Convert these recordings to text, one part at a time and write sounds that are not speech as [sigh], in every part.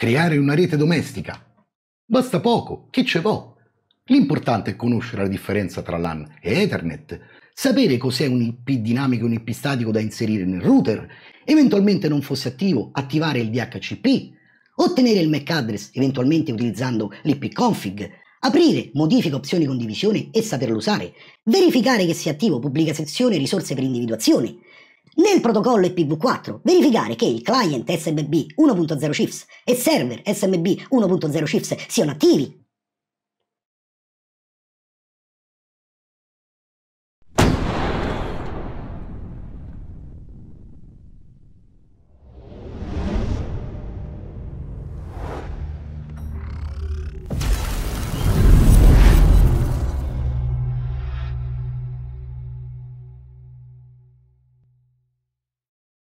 creare una rete domestica. Basta poco, che ce può? L'importante è conoscere la differenza tra LAN e Ethernet, sapere cos'è un IP dinamico e un IP statico da inserire nel router, eventualmente non fosse attivo, attivare il DHCP, ottenere il MAC address eventualmente utilizzando l'IP config, aprire, modifica opzioni condivisione e saperlo usare, verificare che sia attivo pubblica sezione risorse per individuazione, nel protocollo IPv4 verificare che il client SMB 1.0 CIFS e server SMB 1.0 CIFS siano attivi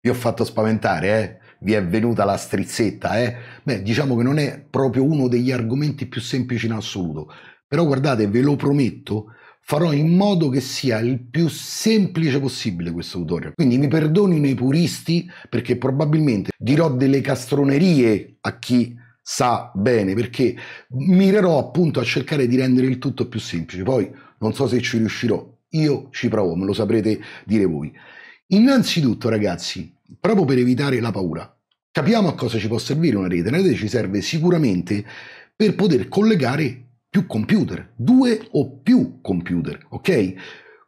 vi ho fatto spaventare, eh? vi è venuta la strizzetta, eh? Beh, diciamo che non è proprio uno degli argomenti più semplici in assoluto, però guardate, ve lo prometto, farò in modo che sia il più semplice possibile questo tutorial. Quindi mi perdonino i puristi perché probabilmente dirò delle castronerie a chi sa bene, perché mirerò appunto a cercare di rendere il tutto più semplice. Poi non so se ci riuscirò, io ci provo, me lo saprete dire voi. Innanzitutto, ragazzi, proprio per evitare la paura, capiamo a cosa ci può servire una rete. Una rete ci serve sicuramente per poter collegare più computer, due o più computer, ok?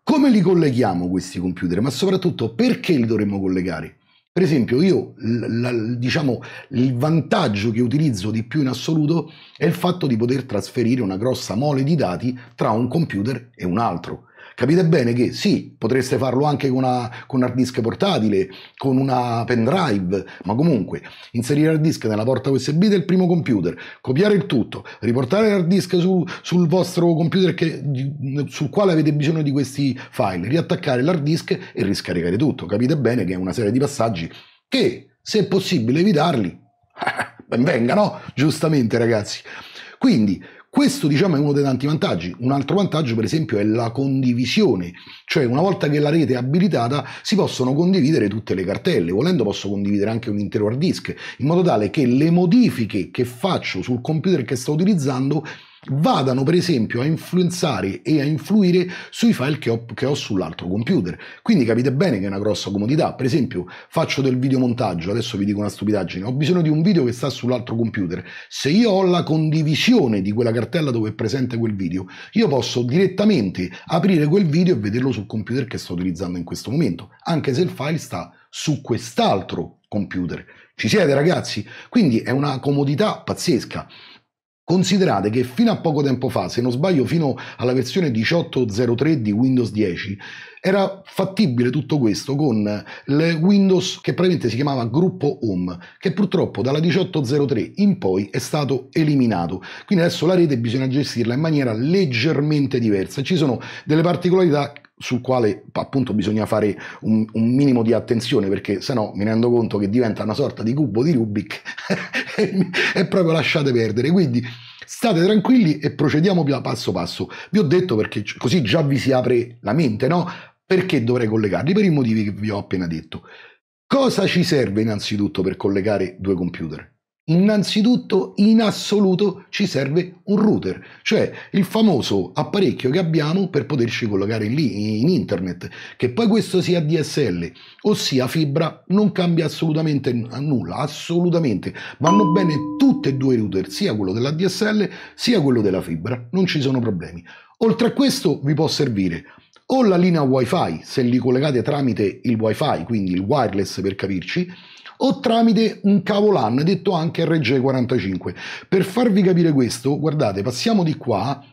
Come li colleghiamo questi computer, ma soprattutto perché li dovremmo collegare? Per esempio, io la, diciamo il vantaggio che utilizzo di più in assoluto è il fatto di poter trasferire una grossa mole di dati tra un computer e un altro. Capite bene che sì, potreste farlo anche con, una, con un hard disk portatile, con una pendrive, ma comunque inserire hard disk nella porta USB del primo computer, copiare il tutto, riportare l'hard disk su, sul vostro computer che, sul quale avete bisogno di questi file, riattaccare l'hard disk e riscaricare tutto. Capite bene che è una serie di passaggi che, se è possibile evitarli, [laughs] ben vengano, giustamente ragazzi. Quindi questo diciamo è uno dei tanti vantaggi. Un altro vantaggio per esempio è la condivisione, cioè una volta che la rete è abilitata si possono condividere tutte le cartelle, volendo posso condividere anche un intero hard disk, in modo tale che le modifiche che faccio sul computer che sto utilizzando vadano per esempio a influenzare e a influire sui file che ho, che ho sull'altro computer. Quindi capite bene che è una grossa comodità. Per esempio faccio del videomontaggio, adesso vi dico una stupidaggine, ho bisogno di un video che sta sull'altro computer. Se io ho la condivisione di quella cartella dove è presente quel video, io posso direttamente aprire quel video e vederlo sul computer che sto utilizzando in questo momento, anche se il file sta su quest'altro computer. Ci siete ragazzi? Quindi è una comodità pazzesca. Considerate che fino a poco tempo fa, se non sbaglio fino alla versione 18.03 di Windows 10, era fattibile tutto questo con il Windows che probabilmente si chiamava gruppo home, che purtroppo dalla 18.03 in poi è stato eliminato. Quindi adesso la rete bisogna gestirla in maniera leggermente diversa. Ci sono delle particolarità sul quale appunto bisogna fare un, un minimo di attenzione perché se no mi rendo conto che diventa una sorta di cubo di Rubik [laughs] e proprio lasciate perdere. Quindi state tranquilli e procediamo passo passo. Vi ho detto perché così già vi si apre la mente, no? Perché dovrei collegarli? Per i motivi che vi ho appena detto. Cosa ci serve innanzitutto per collegare due computer? Innanzitutto, in assoluto, ci serve un router, cioè il famoso apparecchio che abbiamo per poterci collocare lì in internet. Che poi questo sia DSL, ossia fibra, non cambia assolutamente nulla, assolutamente. Vanno bene tutti e due i router, sia quello della DSL sia quello della fibra, non ci sono problemi. Oltre a questo vi può servire o la linea wifi se li collegate tramite il wifi, quindi il wireless per capirci, o tramite un cavo LAN, detto anche RG45. Per farvi capire questo, guardate, passiamo di qua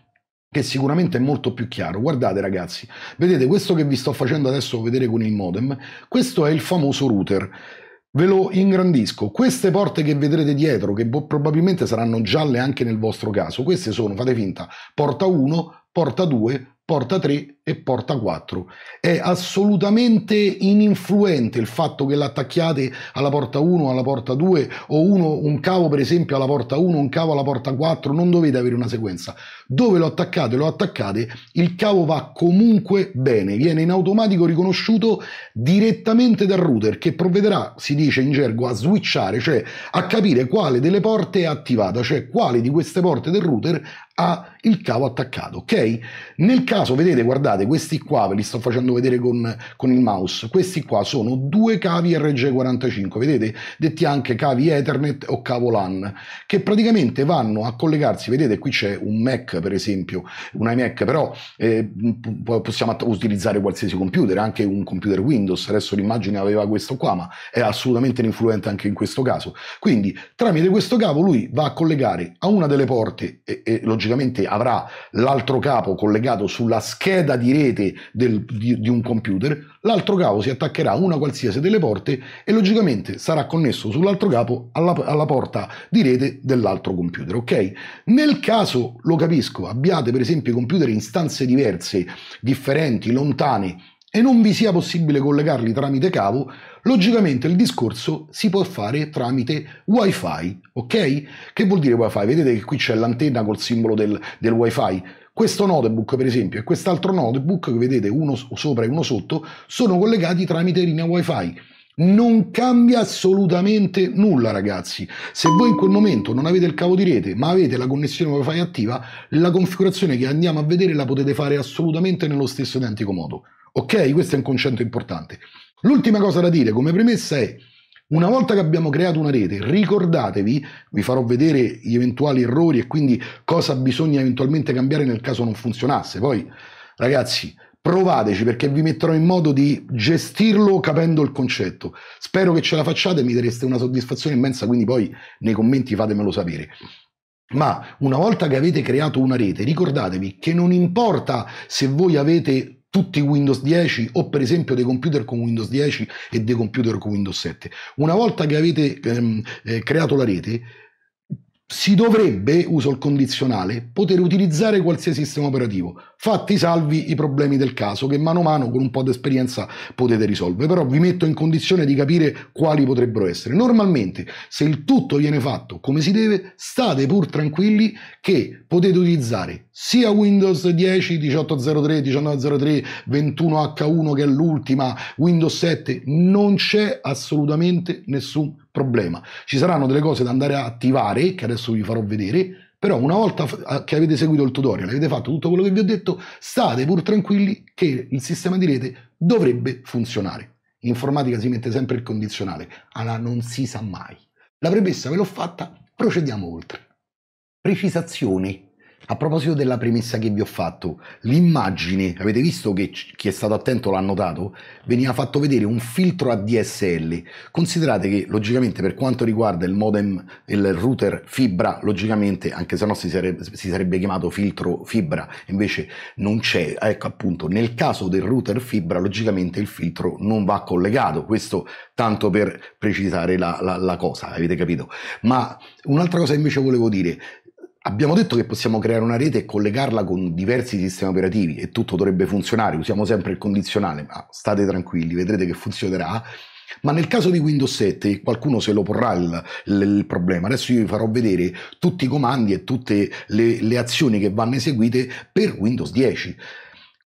che sicuramente è molto più chiaro. Guardate ragazzi, vedete questo che vi sto facendo adesso vedere con il modem, questo è il famoso router. Ve lo ingrandisco, queste porte che vedrete dietro, che probabilmente saranno gialle anche nel vostro caso, queste sono, fate finta, porta 1, porta 2, porta 3 e porta 4. È assolutamente ininfluente il fatto che l'attacchiate alla porta 1, alla porta 2 o uno, un cavo per esempio alla porta 1, un cavo alla porta 4, non dovete avere una sequenza. Dove lo attaccate, lo attaccate, il cavo va comunque bene, viene in automatico riconosciuto direttamente dal router che provvederà, si dice in gergo, a switchare, cioè a capire quale delle porte è attivata, cioè quale di queste porte del router ha il cavo attaccato, ok? Nel caso, vedete, guardate, guardate, questi qua, ve li sto facendo vedere con, con il mouse, questi qua sono due cavi RG45, vedete? Detti anche cavi Ethernet o cavo LAN, che praticamente vanno a collegarsi, vedete qui c'è un Mac per esempio, un iMac, però eh, possiamo utilizzare qualsiasi computer, anche un computer Windows, adesso l'immagine aveva questo qua, ma è assolutamente influente anche in questo caso. Quindi tramite questo cavo lui va a collegare a una delle porte e, e logicamente avrà l'altro capo collegato sulla scheda di rete del, di, di un computer, l'altro cavo si attaccherà a una qualsiasi delle porte e logicamente sarà connesso sull'altro capo alla, alla porta di rete dell'altro computer, ok? Nel caso, lo capisco, abbiate per esempio computer in stanze diverse, differenti, lontane, e non vi sia possibile collegarli tramite cavo, logicamente il discorso si può fare tramite wifi, ok? Che vuol dire wifi? Vedete che qui c'è l'antenna col simbolo del, del wifi. Questo notebook, per esempio, e quest'altro notebook che vedete uno sopra e uno sotto sono collegati tramite linea WiFi. Non cambia assolutamente nulla, ragazzi. Se voi in quel momento non avete il cavo di rete, ma avete la connessione WiFi attiva, la configurazione che andiamo a vedere la potete fare assolutamente nello stesso identico modo. Ok? Questo è un concetto importante. L'ultima cosa da dire come premessa è una volta che abbiamo creato una rete, ricordatevi, vi farò vedere gli eventuali errori e quindi cosa bisogna eventualmente cambiare nel caso non funzionasse. Poi, ragazzi, provateci perché vi metterò in modo di gestirlo capendo il concetto. Spero che ce la facciate, mi dareste una soddisfazione immensa, quindi poi nei commenti fatemelo sapere. Ma una volta che avete creato una rete, ricordatevi che non importa se voi avete tutti Windows 10 o per esempio dei computer con Windows 10 e dei computer con Windows 7. Una volta che avete ehm, eh, creato la rete, si dovrebbe, uso il condizionale, poter utilizzare qualsiasi sistema operativo, fatti salvi i problemi del caso che mano a mano con un po' di esperienza potete risolvere, però vi metto in condizione di capire quali potrebbero essere. Normalmente, se il tutto viene fatto come si deve, state pur tranquilli che potete utilizzare sia Windows 10, 1803, 1903, 21H1 che è l'ultima, Windows 7, non c'è assolutamente nessun problema problema. Ci saranno delle cose da andare a attivare, che adesso vi farò vedere, però una volta che avete seguito il tutorial, avete fatto tutto quello che vi ho detto, state pur tranquilli che il sistema di rete dovrebbe funzionare. In informatica si mette sempre il condizionale, alla non si sa mai. La premessa ve l'ho fatta, procediamo oltre. Precisazione a proposito della premessa che vi ho fatto, l'immagine, avete visto che chi è stato attento l'ha notato, veniva fatto vedere un filtro ADSL. Considerate che logicamente per quanto riguarda il modem, il router fibra, logicamente anche se no si sarebbe, si sarebbe chiamato filtro fibra, invece non c'è. Ecco appunto, nel caso del router fibra, logicamente il filtro non va collegato. Questo tanto per precisare la, la, la cosa, avete capito? Ma un'altra cosa invece volevo dire, Abbiamo detto che possiamo creare una rete e collegarla con diversi sistemi operativi e tutto dovrebbe funzionare, usiamo sempre il condizionale, ma state tranquilli, vedrete che funzionerà. Ma nel caso di Windows 7 qualcuno se lo porrà il, il, il problema. Adesso io vi farò vedere tutti i comandi e tutte le, le azioni che vanno eseguite per Windows 10.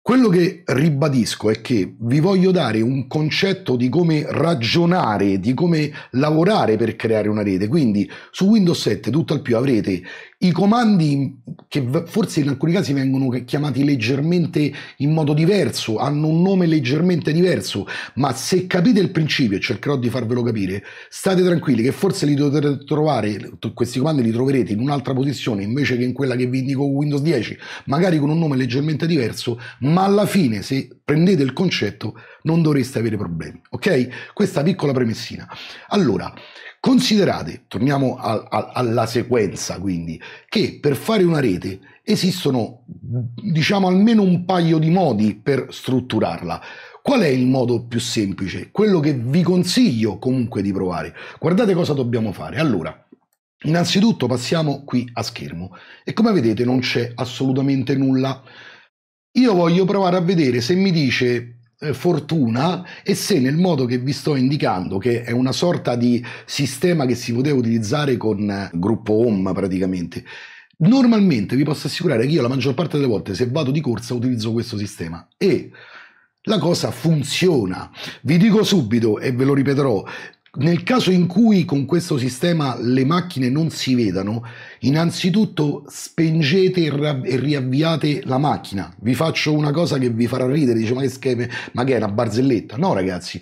Quello che ribadisco è che vi voglio dare un concetto di come ragionare, di come lavorare per creare una rete. Quindi su Windows 7 tutto al più avrete i comandi che forse in alcuni casi vengono chiamati leggermente in modo diverso, hanno un nome leggermente diverso, ma se capite il principio, e cercherò di farvelo capire, state tranquilli che forse li dovrete trovare, questi comandi li troverete in un'altra posizione invece che in quella che vi indico Windows 10, magari con un nome leggermente diverso, ma alla fine se prendete il concetto non dovreste avere problemi, ok? Questa piccola premessina. Allora, Considerate, torniamo a, a, alla sequenza quindi, che per fare una rete esistono diciamo almeno un paio di modi per strutturarla. Qual è il modo più semplice? Quello che vi consiglio comunque di provare. Guardate cosa dobbiamo fare. Allora, innanzitutto passiamo qui a schermo e come vedete non c'è assolutamente nulla. Io voglio provare a vedere se mi dice eh, fortuna e se nel modo che vi sto indicando, che è una sorta di sistema che si poteva utilizzare con eh, gruppo home praticamente, normalmente vi posso assicurare che io la maggior parte delle volte se vado di corsa utilizzo questo sistema e la cosa funziona. Vi dico subito e ve lo ripeterò, nel caso in cui con questo sistema le macchine non si vedano, Innanzitutto spengete e, riavviate la macchina. Vi faccio una cosa che vi farà ridere, dice ma che scheme, ma che è una barzelletta? No ragazzi,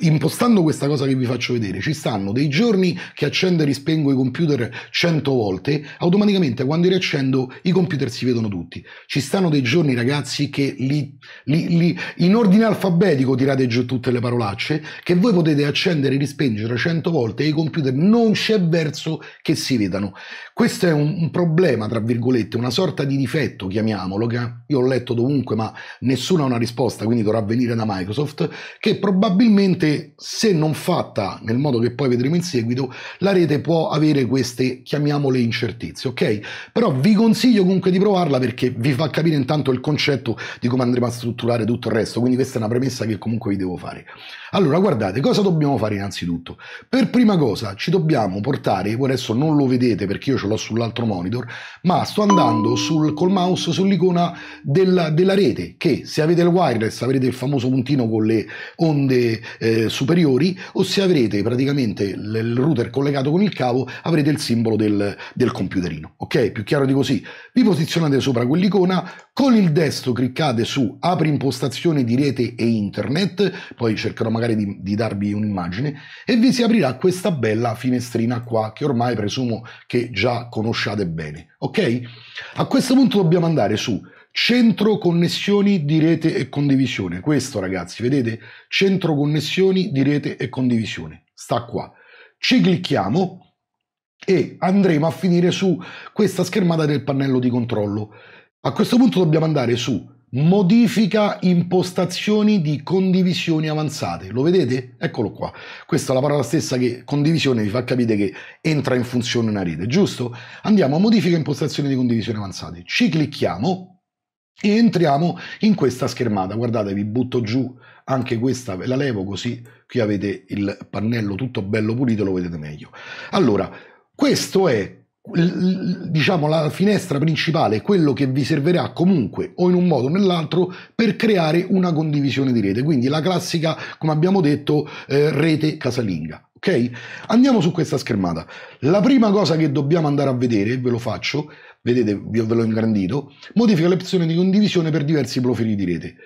impostando questa cosa che vi faccio vedere, ci stanno dei giorni che accendo e rispengo i computer 100 volte, automaticamente quando riaccendo i computer si vedono tutti. Ci stanno dei giorni ragazzi che li, li, li, in ordine alfabetico tirate giù tutte le parolacce, che voi potete accendere e rispengere 100 volte e i computer non c'è verso che si vedano. Questo questo è un, un, problema, tra virgolette, una sorta di difetto, chiamiamolo, che io ho letto dovunque, ma nessuno ha una risposta, quindi dovrà venire da Microsoft, che probabilmente, se non fatta nel modo che poi vedremo in seguito, la rete può avere queste, chiamiamole, incertezze, ok? Però vi consiglio comunque di provarla perché vi fa capire intanto il concetto di come andremo a strutturare tutto il resto, quindi questa è una premessa che comunque vi devo fare. Allora, guardate, cosa dobbiamo fare innanzitutto? Per prima cosa ci dobbiamo portare, voi adesso non lo vedete perché io ce l'ho sull'altro monitor, ma sto andando sul, col mouse sull'icona del, della rete, che se avete il wireless avrete il famoso puntino con le onde eh, superiori, o se avrete praticamente il router collegato con il cavo avrete il simbolo del, del computerino. Ok? Più chiaro di così. Vi posizionate sopra quell'icona, con il destro cliccate su apri impostazioni di rete e internet, poi cercherò magari di, di darvi un'immagine, e vi si aprirà questa bella finestrina qua che ormai presumo che già conosciate bene. Ok? A questo punto dobbiamo andare su centro connessioni di rete e condivisione. Questo ragazzi, vedete? Centro connessioni di rete e condivisione. Sta qua. Ci clicchiamo e andremo a finire su questa schermata del pannello di controllo. A questo punto dobbiamo andare su modifica impostazioni di condivisioni avanzate. Lo vedete? Eccolo qua. Questa è la parola stessa che condivisione vi fa capire che entra in funzione una rete, giusto? Andiamo a modifica impostazioni di condivisione avanzate. Ci clicchiamo e entriamo in questa schermata. Guardate, vi butto giù anche questa, ve la levo così qui avete il pannello tutto bello pulito, lo vedete meglio. Allora, questo è diciamo la finestra principale è quello che vi servirà comunque o in un modo o nell'altro per creare una condivisione di rete quindi la classica come abbiamo detto eh, rete casalinga ok andiamo su questa schermata la prima cosa che dobbiamo andare a vedere ve lo faccio vedete ve l'ho ingrandito modifica l'opzione di condivisione per diversi profili di rete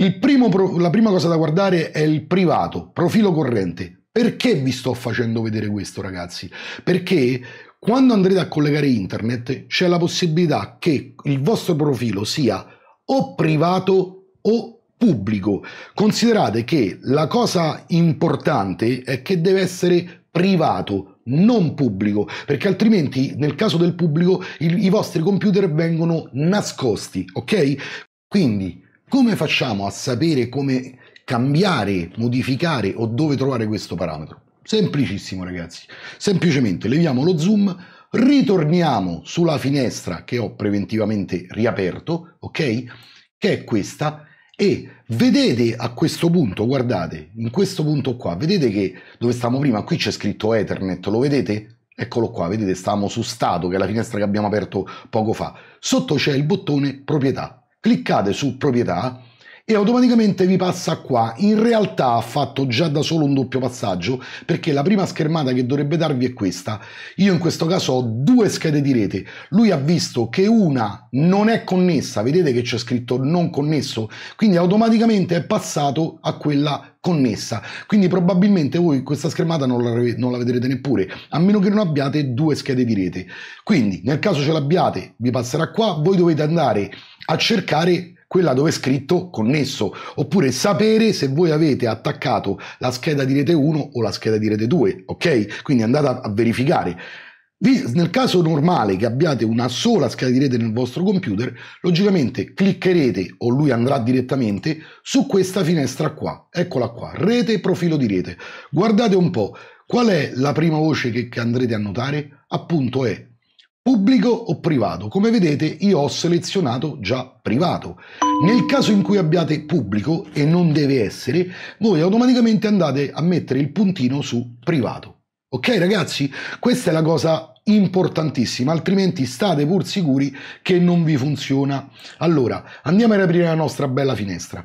il primo, la prima cosa da guardare è il privato profilo corrente perché vi sto facendo vedere questo ragazzi perché quando andrete a collegare internet c'è la possibilità che il vostro profilo sia o privato o pubblico. Considerate che la cosa importante è che deve essere privato, non pubblico, perché altrimenti nel caso del pubblico il, i vostri computer vengono nascosti, ok? Quindi come facciamo a sapere come cambiare, modificare o dove trovare questo parametro? Semplicissimo ragazzi. Semplicemente leviamo lo zoom, ritorniamo sulla finestra che ho preventivamente riaperto, ok? Che è questa e vedete a questo punto, guardate, in questo punto qua, vedete che dove stavamo prima, qui c'è scritto Ethernet, lo vedete? Eccolo qua, vedete, stavamo su Stato, che è la finestra che abbiamo aperto poco fa. Sotto c'è il bottone Proprietà. Cliccate su Proprietà e automaticamente vi passa qua. In realtà ha fatto già da solo un doppio passaggio perché la prima schermata che dovrebbe darvi è questa. Io in questo caso ho due schede di rete. Lui ha visto che una non è connessa, vedete che c'è scritto non connesso, quindi automaticamente è passato a quella connessa. Quindi probabilmente voi questa schermata non la, non la, vedrete neppure, a meno che non abbiate due schede di rete. Quindi nel caso ce l'abbiate, vi passerà qua, voi dovete andare a cercare quella dove è scritto connesso, oppure sapere se voi avete attaccato la scheda di rete 1 o la scheda di rete 2, ok? Quindi andate a, verificare. Nel caso normale che abbiate una sola scheda di rete nel vostro computer, logicamente cliccherete o lui andrà direttamente su questa finestra qua. Eccola qua, rete profilo di rete. Guardate un po', qual è la prima voce che, che andrete a notare? Appunto è pubblico o privato. Come vedete io ho selezionato già privato. Nel caso in cui abbiate pubblico e non deve essere, voi automaticamente andate a mettere il puntino su privato. Ok ragazzi? Questa è la cosa importantissima, altrimenti state pur sicuri che non vi funziona. Allora, andiamo ad aprire la nostra bella finestra.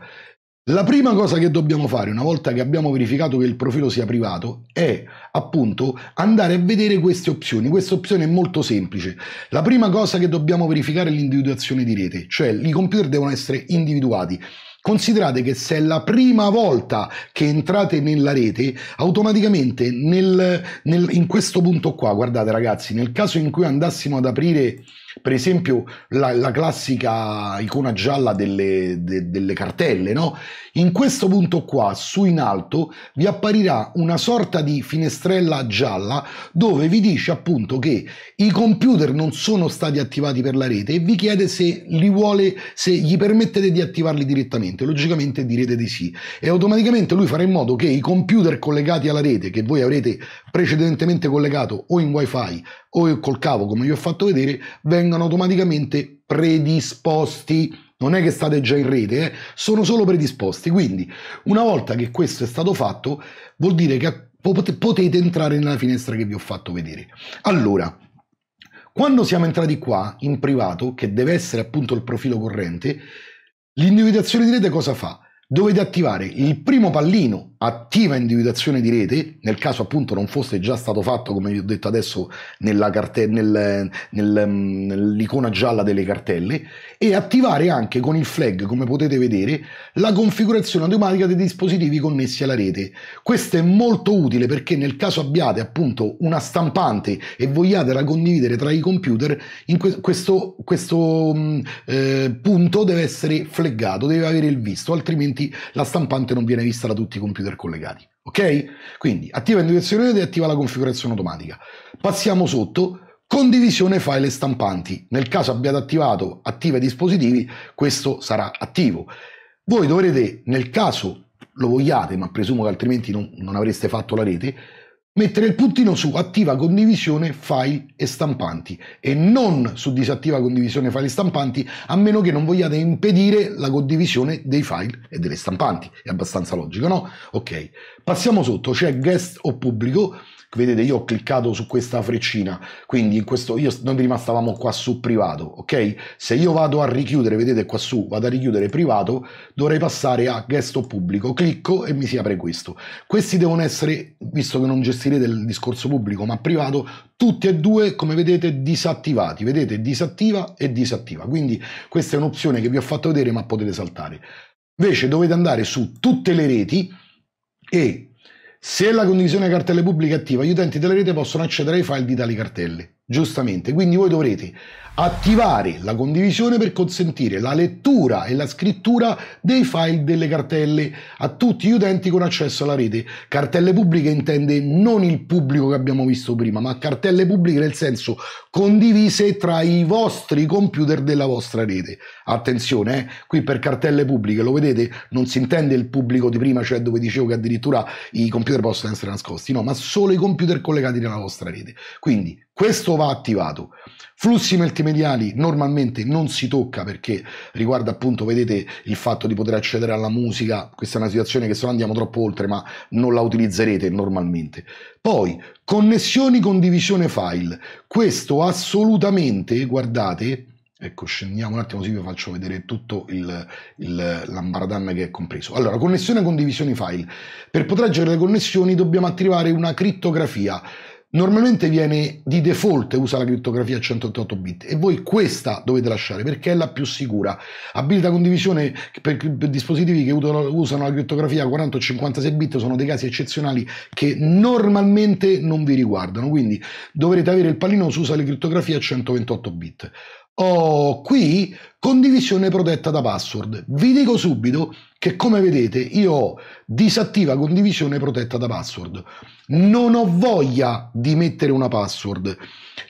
La prima cosa che dobbiamo fare una volta che abbiamo verificato che il profilo sia privato è appunto andare a vedere queste opzioni. Questa opzione è molto semplice. La prima cosa che dobbiamo verificare è l'individuazione di rete, cioè i computer devono essere individuati. Considerate che se è la prima volta che entrate nella rete, automaticamente nel, nel, in questo punto qua, guardate ragazzi, nel caso in cui andassimo ad aprire per esempio la, la classica icona gialla delle, de, delle cartelle, no? In questo punto qua, su in alto, vi apparirà una sorta di finestrella gialla dove vi dice appunto che i computer non sono stati attivati per la rete e vi chiede se li vuole, se gli permettete di attivarli direttamente. Logicamente direte di sì e automaticamente lui farà in modo che i computer collegati alla rete che voi avrete precedentemente collegato o in wifi o col cavo come vi ho fatto vedere vengano vengano automaticamente predisposti. Non è che state già in rete, eh? sono solo predisposti. Quindi, una volta che questo è stato fatto, vuol dire che potete entrare nella finestra che vi ho fatto vedere. Allora, quando siamo entrati qua in privato, che deve essere appunto il profilo corrente, l'individuazione di rete cosa fa? dovete attivare il primo pallino attiva individuazione di rete, nel caso appunto non fosse già stato fatto come vi ho detto adesso nella cartella, nel, nel, mm, nell'icona gialla delle cartelle e attivare anche con il flag come potete vedere la configurazione automatica dei dispositivi connessi alla rete. Questo è molto utile perché nel caso abbiate appunto una stampante e vogliate la condividere tra i computer, que- questo, questo mm, eh, punto deve essere flaggato, deve avere il visto, altrimenti clienti, la stampante non viene vista da tutti i computer collegati. Ok? Quindi attiva individuazione rete e attiva la configurazione automatica. Passiamo sotto. Condivisione file stampanti. Nel caso abbiate attivato attiva i dispositivi, questo sarà attivo. Voi dovrete, nel caso lo vogliate, ma presumo che altrimenti non, non avreste fatto la rete, Mettere il puntino su attiva condivisione file e stampanti e non su disattiva condivisione file e stampanti a meno che non vogliate impedire la condivisione dei file e delle stampanti. È abbastanza logico, no? Ok. Passiamo sotto, c'è guest o pubblico vedete io ho cliccato su questa freccina, quindi in questo, io, noi prima stavamo qua su privato, ok? Se io vado a richiudere, vedete qua su, vado a richiudere privato, dovrei passare a guest o pubblico, clicco e mi si apre questo. Questi devono essere, visto che non gestirete il discorso pubblico ma privato, tutti e due, come vedete, disattivati, vedete, disattiva e disattiva, quindi questa è un'opzione che vi ho fatto vedere ma potete saltare. Invece dovete andare su tutte le reti e se la condivisione cartelle pubbliche è attiva, gli utenti della rete possono accedere ai file di tali cartelli. Giustamente, quindi voi dovrete attivare la condivisione per consentire la lettura e la scrittura dei file delle cartelle a tutti gli utenti con accesso alla rete. Cartelle pubbliche intende non il pubblico che abbiamo visto prima, ma cartelle pubbliche nel senso condivise tra i vostri computer della vostra rete. Attenzione, eh? qui per cartelle pubbliche, lo vedete, non si intende il pubblico di prima, cioè dove dicevo che addirittura i computer possono essere nascosti, no, ma solo i computer collegati nella vostra rete. Quindi questo va attivato. Flussi multimediali normalmente non si tocca perché riguarda appunto, vedete, il fatto di poter accedere alla musica, questa è una situazione che se no andiamo troppo oltre, ma non la utilizzerete normalmente. Poi, connessioni condivisione file. Questo assolutamente, guardate, Ecco, scendiamo un attimo così vi faccio vedere tutto il, il l'ambaradam che è compreso. Allora, connessione condivisione file. Per proteggere le connessioni dobbiamo attivare una criptografia normalmente viene di default usa la criptografia a 188 bit e voi questa dovete lasciare perché è la più sicura abilita condivisione per, per dispositivi che usano la criptografia 40 o 56 bit sono dei casi eccezionali che normalmente non vi riguardano quindi dovrete avere il pallino su usa la criptografia a 128 bit Oh, qui condivisione protetta da password. Vi dico subito che come vedete io ho disattiva condivisione protetta da password. Non ho voglia di mettere una password.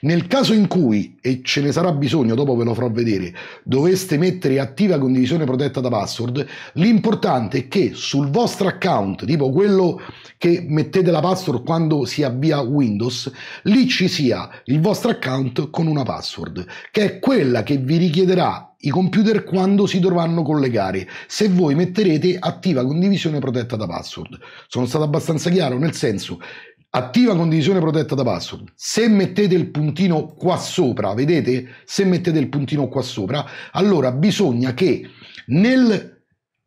Nel caso in cui, e ce ne sarà bisogno, dopo ve lo farò vedere, doveste mettere attiva condivisione protetta da password, l'importante è che sul vostro account, tipo quello che mettete la password quando si avvia Windows, lì ci sia il vostro account con una password, che è quella che vi richiederà i computer quando si dovranno collegare, se voi metterete attiva condivisione protetta da password. Sono stato abbastanza chiaro, nel senso attiva condivisione protetta da password. Se mettete il puntino qua sopra, vedete? Se mettete il puntino qua sopra, allora bisogna che nel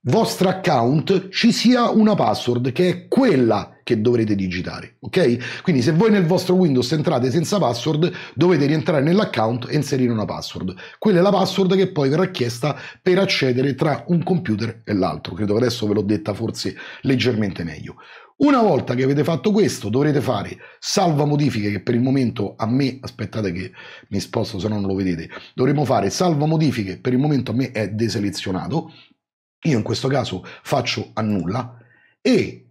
vostro account ci sia una password che è quella che dovrete digitare, ok? Quindi se voi nel vostro Windows entrate senza password, dovete rientrare nell'account e inserire una password. Quella è la password che poi verrà chiesta per accedere tra un computer e l'altro. Credo che adesso ve l'ho detta forse leggermente meglio. Una volta che avete fatto questo, dovrete fare salva modifiche, che per il momento a me, aspettate che mi sposto se no non lo vedete, dovremo fare salva modifiche, per il momento a me è deselezionato, io in questo caso faccio a nulla e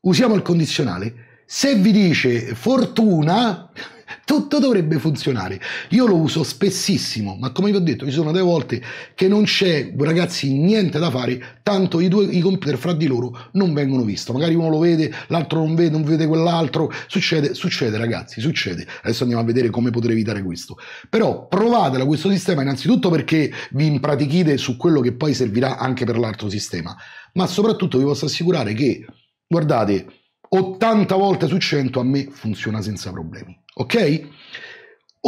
usiamo il condizionale. Se vi dice fortuna, tutto dovrebbe funzionare. Io lo uso spessissimo, ma come vi ho detto, ci sono delle volte che non c'è, ragazzi, niente da fare, tanto i due i computer fra di loro non vengono visti. Magari uno lo vede, l'altro non vede, non vede quell'altro. Succede, succede, ragazzi, succede. Adesso andiamo a vedere come poter evitare questo. Però provatelo questo sistema innanzitutto perché vi impratichite su quello che poi servirà anche per l'altro sistema, ma soprattutto vi posso assicurare che, guardate, 80 volte su 100 a me funziona senza problemi. Ok?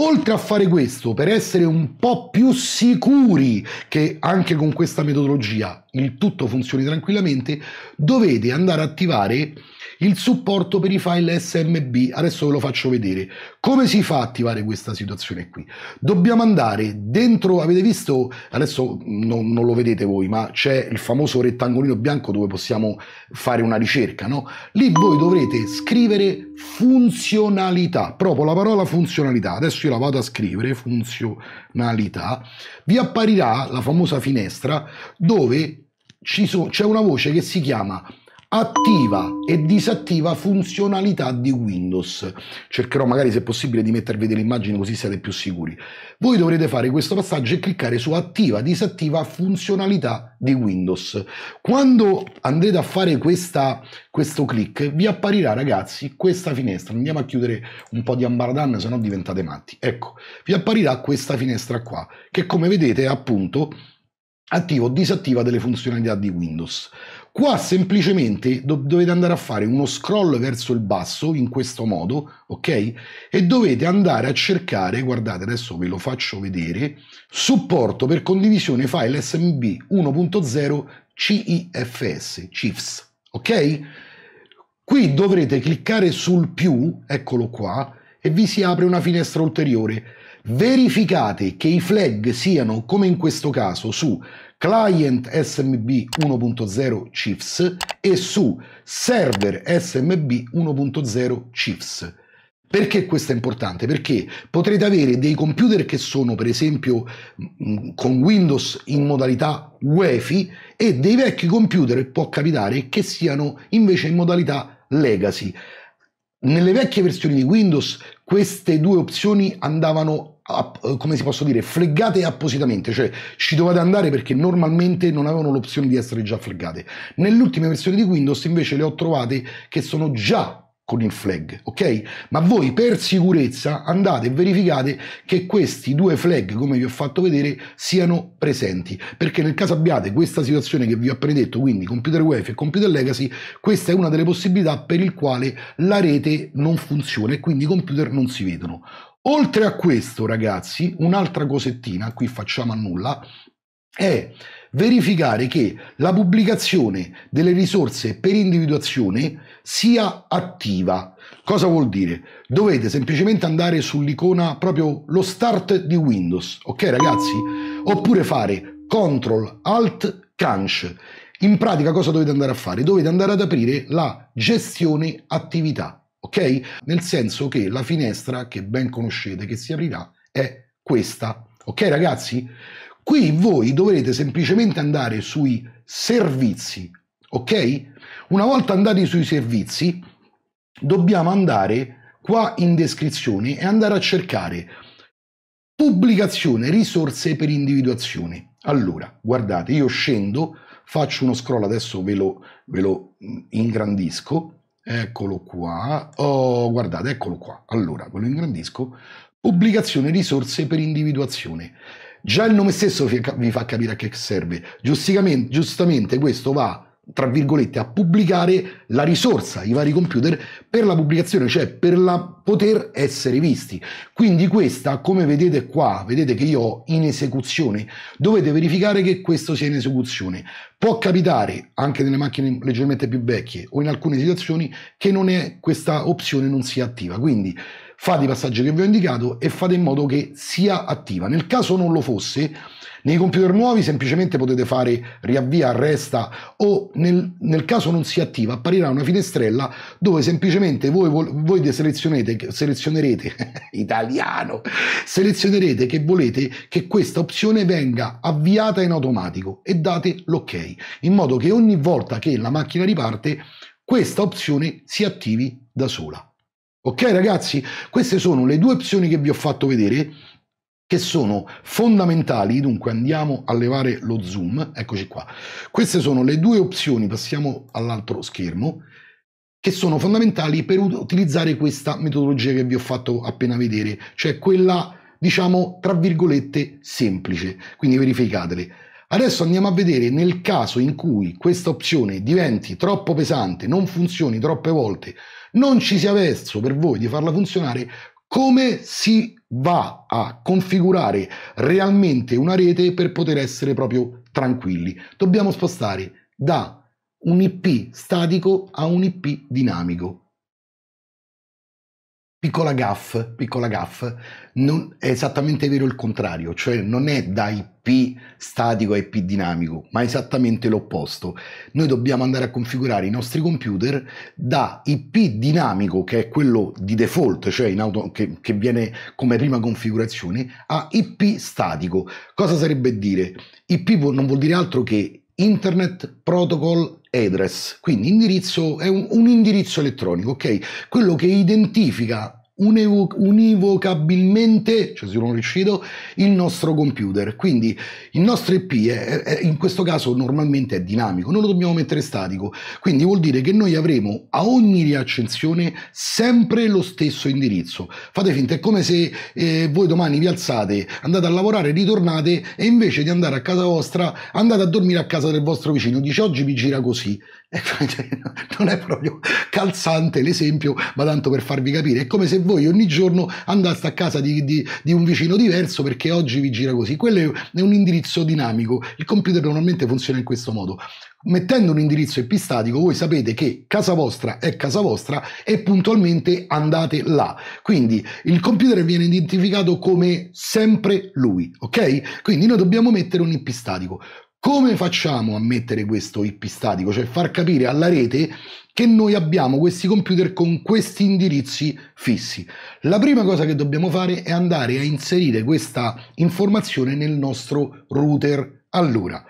Oltre a fare questo, per essere un po' più sicuri che anche con questa metodologia il tutto funzioni tranquillamente, dovete andare a attivare il supporto per i file SMB. Adesso ve lo faccio vedere. Come si fa a attivare questa situazione qui? Dobbiamo andare dentro, avete visto, adesso mm, non, non lo vedete voi, ma c'è il famoso rettangolino bianco dove possiamo fare una ricerca, no? Lì voi dovrete scrivere funzionalità, proprio la parola funzionalità. Adesso io la vado a scrivere, funzionalità. Vi apparirà la famosa finestra dove c'è una voce che si chiama attiva e disattiva funzionalità di Windows. Cercherò magari se possibile di mettervi delle immagini così siete più sicuri. Voi dovrete fare questo passaggio e cliccare su attiva, disattiva funzionalità di Windows. Quando andrete a fare questa, questo click vi apparirà ragazzi questa finestra. Andiamo a chiudere un po' di ambaradan se no diventate matti. Ecco, vi apparirà questa finestra qua che come vedete appunto attiva o disattiva delle funzionalità di Windows. Qua semplicemente do- dovete andare a fare uno scroll verso il basso in questo modo, ok? E dovete andare a cercare, guardate adesso ve lo faccio vedere, supporto per condivisione file SMB 1.0 CIFS, CIFS, ok? Qui dovrete cliccare sul più, eccolo qua, e vi si apre una finestra ulteriore. Verificate che i flag siano, come in questo caso, su client SMB 1.0 CIFS e su server SMB 1.0 CIFS. Perché questo è importante? Perché potrete avere dei computer che sono per esempio mm, con Windows in modalità UEFI e dei vecchi computer può capitare che siano invece in modalità legacy. Nelle vecchie versioni di Windows queste due opzioni andavano eh, come si posso dire, fleggate appositamente, cioè ci dovete andare perché normalmente non avevano l'opzione di essere già fleggate. Nell'ultima versione di Windows invece le ho trovate che sono già con il flag, ok? Ma voi per sicurezza andate e verificate che questi due flag, come vi ho fatto vedere, siano presenti, perché nel caso abbiate questa situazione che vi ho appena detto, quindi computer wifi e computer legacy, questa è una delle possibilità per il quale la rete non funziona e quindi i computer non si vedono. Oltre a questo, ragazzi, un'altra cosettina, qui facciamo a nulla, è verificare che la pubblicazione delle risorse per individuazione sia attiva. Cosa vuol dire? Dovete semplicemente andare sull'icona proprio lo start di Windows, ok ragazzi? Oppure fare CTRL ALT CANCH. In pratica cosa dovete andare a fare? Dovete andare ad aprire la gestione attività ok? Nel senso che la finestra che ben conoscete, che si aprirà, è questa, ok ragazzi? Qui voi dovrete semplicemente andare sui servizi, ok? Una volta andati sui servizi, dobbiamo andare qua in descrizione e andare a cercare pubblicazione risorse per individuazione. Allora, guardate, io scendo, faccio uno scroll, adesso ve lo, ve lo mm, ingrandisco, Eccolo qua. Oh, guardate, eccolo qua. Allora, ve lo ingrandisco. Pubblicazione risorse per individuazione. Già il nome stesso vi fa capire a che serve. Giustamente, giustamente questo va tra virgolette, a pubblicare la risorsa, i vari computer, per la pubblicazione, cioè per la, poter essere visti. Quindi questa, come vedete qua, vedete che io ho in esecuzione, dovete verificare che questo sia in esecuzione. Può capitare, anche nelle macchine leggermente più vecchie o in alcune situazioni, che non è, questa opzione non sia attiva. Quindi fate i passaggi che vi ho indicato e fate in modo che sia attiva. Nel caso non lo fosse, nei computer nuovi semplicemente potete fare riavvia, resta o nel, nel, caso non si attiva apparirà una finestrella dove semplicemente voi, voi selezionerete, [laughs] italiano, selezionerete che volete che questa opzione venga avviata in automatico e date l'ok, in modo che ogni volta che la macchina riparte questa opzione si attivi da sola. Ok ragazzi, queste sono le due opzioni che vi ho fatto vedere che sono fondamentali, dunque andiamo a levare lo zoom, eccoci qua. Queste sono le due opzioni, passiamo all'altro schermo, che sono fondamentali per utilizzare questa metodologia che vi ho fatto appena vedere, cioè quella, diciamo, tra virgolette, semplice, quindi verificatele. Adesso andiamo a vedere nel caso in cui questa opzione diventi troppo pesante, non funzioni troppe volte, non ci sia verso per voi di farla funzionare, come si va a configurare realmente una rete per poter essere proprio tranquilli. Dobbiamo spostare da un IP statico a un IP dinamico. Piccola gaff, piccola gaff, non è esattamente vero il contrario, cioè non è da IP statico a IP dinamico, ma esattamente l'opposto. Noi dobbiamo andare a configurare i nostri computer da IP dinamico, che è quello di default, cioè auto, che, che viene come prima configurazione, a IP statico. Cosa sarebbe dire? IP non vuol dire altro che Internet Protocol Address, quindi indirizzo, è un, un indirizzo elettronico, ok? Quello che identifica univo- univocabilmente, cioè se non riuscito, il nostro computer. Quindi il nostro EP è, è, in questo caso normalmente è dinamico, non lo dobbiamo mettere statico. Quindi vuol dire che noi avremo a ogni riaccensione sempre lo stesso indirizzo. Fate finta, è come se eh, voi domani vi alzate, andate a lavorare, ritornate e invece di andare a casa vostra andate a dormire a casa del vostro vicino. Dice oggi vi gira così. [laughs] non è proprio calzante l'esempio, ma tanto per farvi capire, è come se voi ogni giorno andaste a casa di, di, di un vicino diverso perché oggi vi gira così. Quello è un indirizzo dinamico, il computer normalmente funziona in questo modo mettendo un indirizzo IP statico, voi sapete che casa vostra è casa vostra e puntualmente andate là quindi il computer viene identificato come sempre lui ok quindi noi dobbiamo mettere un IP statico. Come facciamo a mettere questo IP statico? Cioè far capire alla rete che noi abbiamo questi computer con questi indirizzi fissi. La prima cosa che dobbiamo fare è andare a inserire questa informazione nel nostro router. Allora,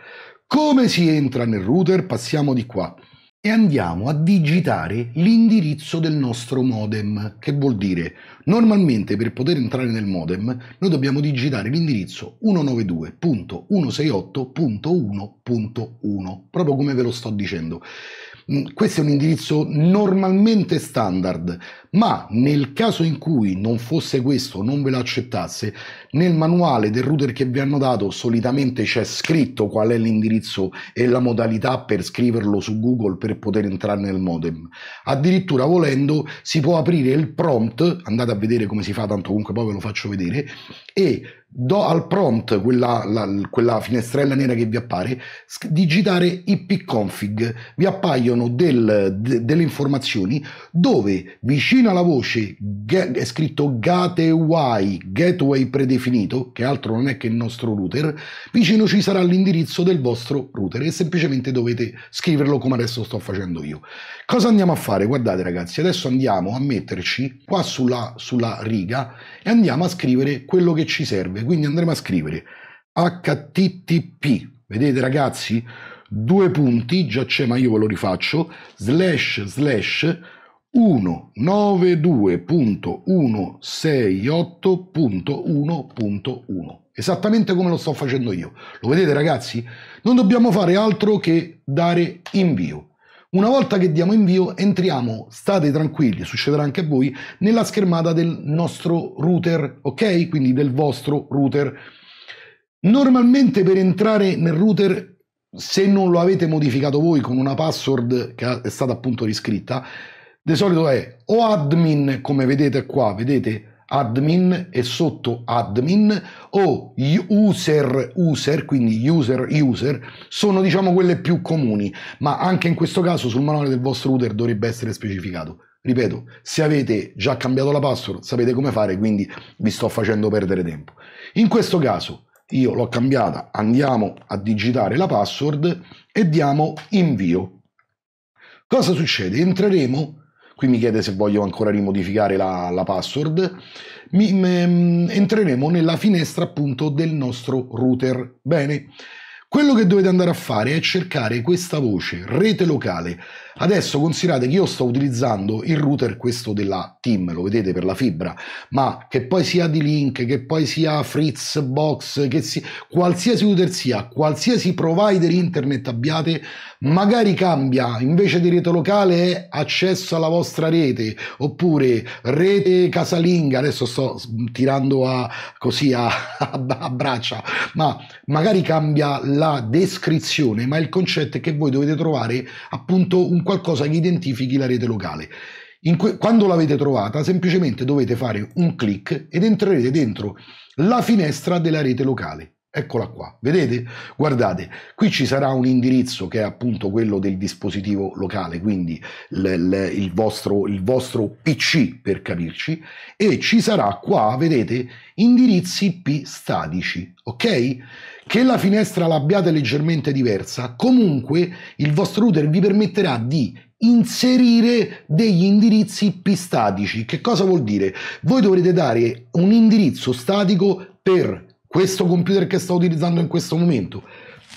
come si entra nel router? Passiamo di qua e andiamo a digitare l'indirizzo del nostro modem, che vuol dire normalmente per poter entrare nel modem noi dobbiamo digitare l'indirizzo 192.168.1.1, proprio come ve lo sto dicendo. Mm, questo è un indirizzo normalmente standard, ma nel caso in cui non fosse questo, non ve lo accettasse, nel manuale del router che vi hanno dato solitamente c'è scritto qual è l'indirizzo e la modalità per scriverlo su Google per poter entrare nel modem. Addirittura volendo si può aprire il prompt, andate a vedere come si fa, tanto comunque poi ve lo faccio vedere, e do al prompt quella, la, quella, finestrella nera che vi appare digitare ipconfig vi appaiono del, de, delle informazioni dove vicino vicino alla voce get, è scritto gateway, gateway predefinito, che altro non è che il nostro router, vicino ci sarà l'indirizzo del vostro router e semplicemente dovete scriverlo come adesso sto facendo io. Cosa andiamo a fare? Guardate ragazzi, adesso andiamo a metterci qua sulla, sulla riga e andiamo a scrivere quello che ci serve, quindi andremo a scrivere http, vedete ragazzi? Due punti, già c'è ma io ve lo rifaccio, slash slash 192.168.1.1 esattamente come lo sto facendo io. Lo vedete ragazzi? Non dobbiamo fare altro che dare invio. Una volta che diamo invio entriamo, state tranquilli, succederà anche a voi, nella schermata del nostro router, ok? Quindi del vostro router. Normalmente per entrare nel router, se non lo avete modificato voi con una password che è stata appunto riscritta, di solito è o admin, come vedete qua, vedete admin e sotto admin, o user, user, quindi user, user, sono diciamo quelle più comuni, ma anche in questo caso sul manuale del vostro router dovrebbe essere specificato. Ripeto, se avete già cambiato la password sapete come fare, quindi vi sto facendo perdere tempo. In questo caso io l'ho cambiata, andiamo a digitare la password e diamo invio. Cosa succede? Entreremo qui mi chiede se voglio ancora rimodificare la, la password, mi, me, mm, entreremo nella finestra appunto del nostro router. Bene, quello che dovete andare a fare è cercare questa voce, rete locale. Adesso considerate che io sto utilizzando il router questo della TIM, lo vedete per la fibra, ma che poi sia di Link, che poi sia Fritz Box, che sia qualsiasi router sia, qualsiasi provider internet abbiate, magari cambia, invece di rete locale è accesso alla vostra rete, oppure rete casalinga, adesso sto tirando a, così a, a, [laughs] a braccia, ma magari cambia la descrizione, ma il concetto è che voi dovete trovare appunto un qualcosa che identifichi la rete locale. In Que- quando l'avete trovata, semplicemente dovete fare un clic ed entrerete dentro la finestra della rete locale. Eccola qua, vedete? Guardate, qui ci sarà un indirizzo che è appunto quello del dispositivo locale, quindi l- l- il, vostro, il vostro PC per capirci, e ci sarà qua, vedete, indirizzi IP statici, ok? Che la finestra l'abbiate leggermente diversa, comunque il vostro router vi permetterà di inserire degli indirizzi statici. Che cosa vuol dire? Voi dovrete dare un indirizzo statico per questo computer che sto utilizzando in questo momento,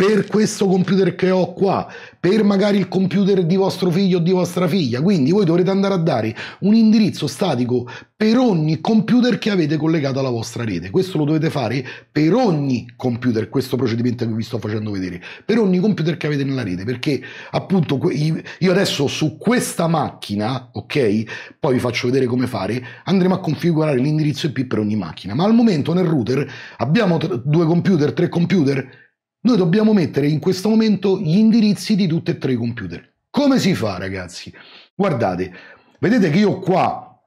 per questo computer che ho qua, per magari il computer di vostro figlio o di vostra figlia. Quindi voi dovrete andare a dare un indirizzo statico per ogni computer che avete collegato alla vostra rete. Questo lo dovete fare per ogni computer, questo procedimento che vi sto facendo vedere, per ogni computer che avete nella rete, perché appunto io adesso su questa macchina, ok, poi vi faccio vedere come fare, andremo a configurare l'indirizzo IP per ogni macchina, ma al momento nel router abbiamo due computer, tre computer, noi dobbiamo mettere in questo momento gli indirizzi di tutti e tre i computer. Come si fa, ragazzi? Guardate, vedete che io qua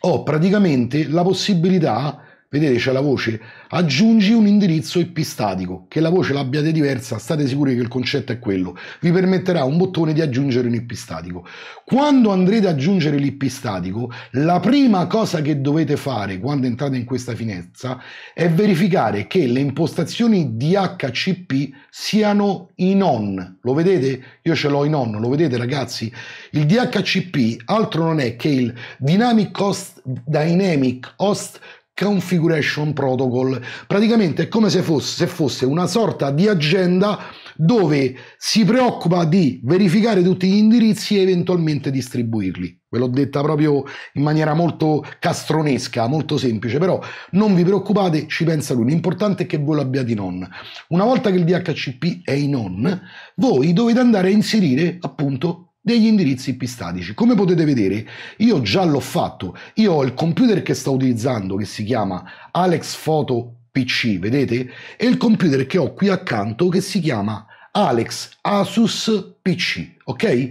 ho praticamente la possibilità vedete c'è la voce aggiungi un indirizzo IP statico, che la voce l'abbiate diversa, state sicuri che il concetto è quello, vi permetterà un bottone di aggiungere un IP statico. Quando andrete ad aggiungere l'IP statico, la prima cosa che dovete fare quando entrate in questa finestra è verificare che le impostazioni DHCP siano in on. Lo vedete? Io ce l'ho in on, lo vedete ragazzi? Il DHCP altro non è che il Dynamic Host, Dynamic Host Configuration Protocol. Praticamente è come se fosse, se fosse una sorta di agenda dove si preoccupa di verificare tutti gli indirizzi e eventualmente distribuirli. Ve l'ho detta proprio in maniera molto castronesca, molto semplice, però non vi preoccupate, ci pensa lui. L'importante è che voi l'abbiate in on. Una volta che il DHCP è in on, voi dovete andare a inserire appunto degli indirizzi IP statici. Come potete vedere, io già l'ho fatto. Io ho il computer che sto utilizzando che si chiama Alex Photo PC, vedete? E il computer che ho qui accanto che si chiama Alex Asus PC, ok?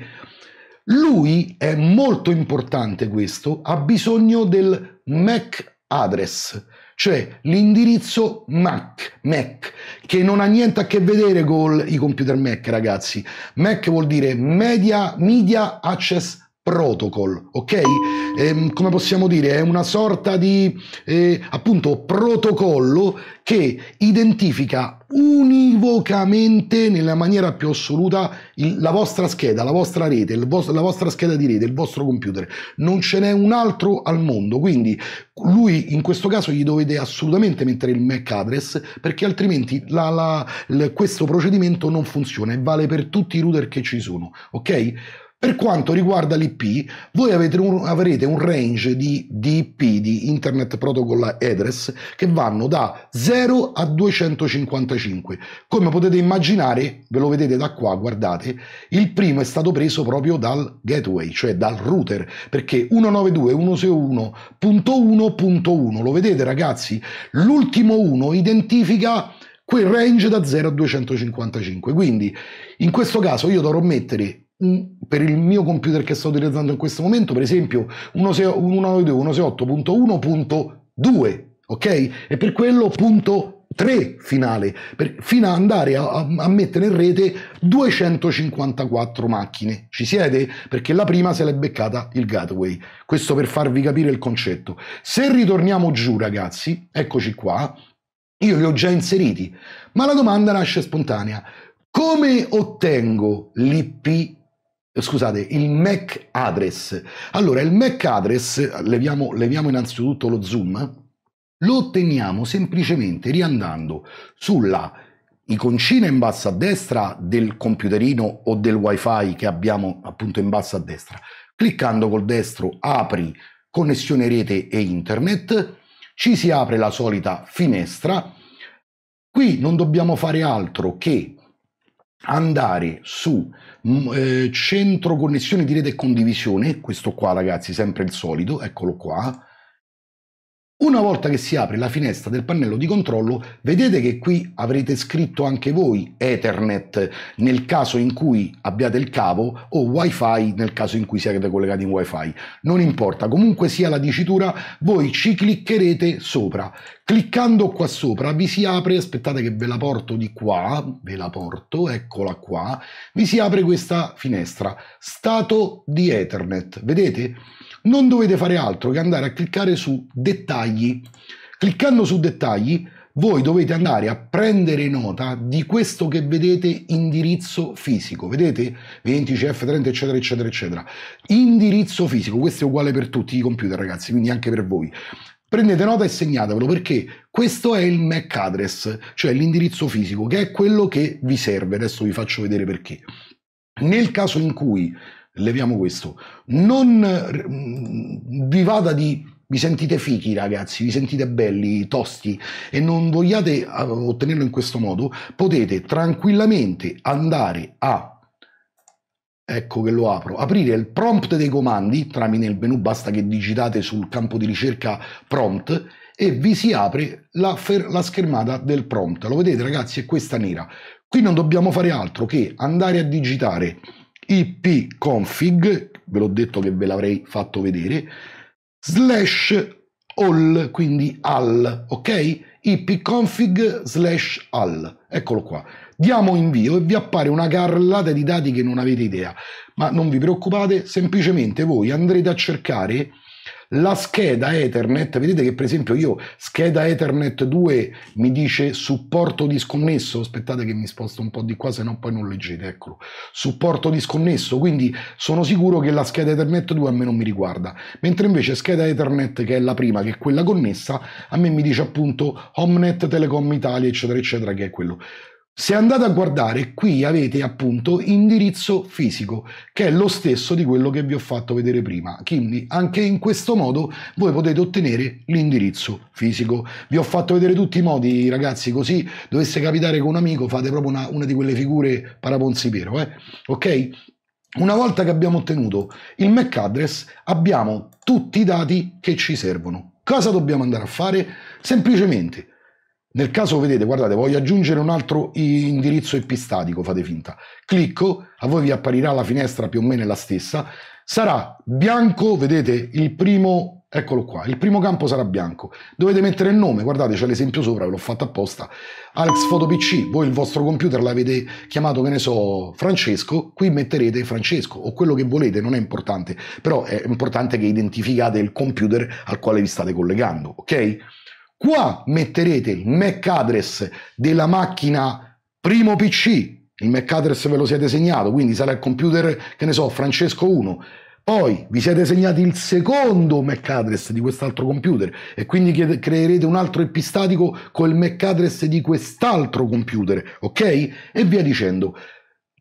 Lui è molto importante questo, ha bisogno del MAC address cioè l'indirizzo Mac, Mac, che non ha niente a che vedere con i computer Mac, ragazzi. Mac vuol dire Media, Media Access protocol, ok? Eh, come possiamo dire, è una sorta di eh, appunto protocollo che identifica univocamente nella maniera più assoluta il, la vostra scheda, la vostra rete, vostro, la vostra scheda di rete, il vostro computer. Non ce n'è un altro al mondo, quindi lui in questo caso gli dovete assolutamente mettere il MAC address perché altrimenti la, la, la, questo procedimento non funziona e vale per tutti i router che ci sono, ok? Per quanto riguarda l'IP, voi un, avrete un range di, di IP, di Internet Protocol Address, che vanno da 0 a 255. Come potete immaginare, ve lo vedete da qua, guardate, il primo è stato preso proprio dal gateway, cioè dal router, perché 192.161.1.1, lo vedete ragazzi? L'ultimo 1 identifica quel range da 0 a 255. Quindi in questo caso io dovrò mettere per il mio computer che sto utilizzando in questo momento, per esempio 168.1.2, ok? E per quello punto 3 finale, per, fino ad andare a, a, a, mettere in rete 254 macchine. Ci siete? Perché la prima se l'è beccata il gateway. Questo per farvi capire il concetto. Se ritorniamo giù, ragazzi, eccoci qua. Io li ho già inseriti, ma la domanda nasce spontanea. Come ottengo l'IP scusate, il MAC address. Allora, il MAC address, leviamo, leviamo innanzitutto lo zoom, lo otteniamo semplicemente riandando sulla iconcina in basso a destra del computerino o del wifi che abbiamo appunto in basso a destra. Cliccando col destro apri connessione rete e internet, ci si apre la solita finestra. Qui non dobbiamo fare altro che andare su mm, eh, centro connessione di rete e condivisione, questo qua ragazzi, sempre il solito, eccolo qua, una volta che si apre la finestra del pannello di controllo, vedete che qui avrete scritto anche voi Ethernet nel caso in cui abbiate il cavo o Wi-Fi nel caso in cui siate collegati in Wi-Fi. Non importa, comunque sia la dicitura, voi ci cliccherete sopra. Cliccando qua sopra vi si apre, aspettate che ve la porto di qua, ve la porto, eccola qua, vi si apre questa finestra, stato di Ethernet, vedete? non dovete fare altro che andare a cliccare su dettagli. Cliccando su dettagli voi dovete andare a prendere nota di questo che vedete indirizzo fisico, vedete 20 CF, 30 eccetera eccetera eccetera. Indirizzo fisico, questo è uguale per tutti i computer ragazzi, quindi anche per voi. Prendete nota e segnatevelo perché questo è il MAC address, cioè l'indirizzo fisico, che è quello che vi serve. Adesso vi faccio vedere perché. Nel caso in cui leviamo questo, non mm, vi vada di vi sentite fichi ragazzi, vi sentite belli, tosti e non vogliate eh, ottenerlo in questo modo, potete tranquillamente andare a ecco che lo apro, aprire il prompt dei comandi tramite il menu, basta che digitate sul campo di ricerca prompt e vi si apre la, fer- la schermata del prompt. Lo vedete ragazzi, è questa nera. Qui non dobbiamo fare altro che andare a digitare ipconfig, ve l'ho detto che ve l'avrei fatto vedere, slash all, quindi all, ok? ipconfig slash all, eccolo qua. Diamo invio e vi appare una carrellata di dati che non avete idea, ma non vi preoccupate, semplicemente voi andrete a cercare la scheda Ethernet, vedete che per esempio io scheda Ethernet 2 mi dice supporto disconnesso, aspettate che mi sposto un po' di qua, se no poi non leggete, eccolo, supporto disconnesso, quindi sono sicuro che la scheda Ethernet 2 a me non mi riguarda, mentre invece scheda Ethernet che è la prima, che è quella connessa, a me mi dice appunto Omnet, Telecom Italia, eccetera, eccetera, che è quello. Se andate a guardare, qui avete appunto indirizzo fisico, che è lo stesso di quello che vi ho fatto vedere prima. Quindi anche in questo modo voi potete ottenere l'indirizzo fisico. Vi ho fatto vedere tutti i modi, ragazzi, così dovesse capitare con un amico, fate proprio una, una di quelle figure paraponzipero, eh? ok? Una volta che abbiamo ottenuto il MAC address, abbiamo tutti i dati che ci servono. Cosa dobbiamo andare a fare? Semplicemente nel caso vedete, guardate, voglio aggiungere un altro indirizzo IP statico, fate finta. Clicco, a voi vi apparirà la finestra più o meno la stessa. Sarà bianco, vedete, il primo, eccolo qua, il primo campo sarà bianco. Dovete mettere il nome, guardate, c'è l'esempio sopra, ve l'ho fatto apposta. Alex Photo PC, voi il vostro computer l'avete chiamato, che ne so, Francesco, qui metterete Francesco o quello che volete, non è importante, però è importante che identificate il computer al quale vi state collegando, ok? Qua metterete il MAC address della macchina primo PC, il MAC address ve lo siete segnato, quindi sarà il computer, che ne so, Francesco 1. Poi vi siete segnati il secondo MAC address di quest'altro computer e quindi creerete un altro IP statico col MAC address di quest'altro computer, ok? E via dicendo.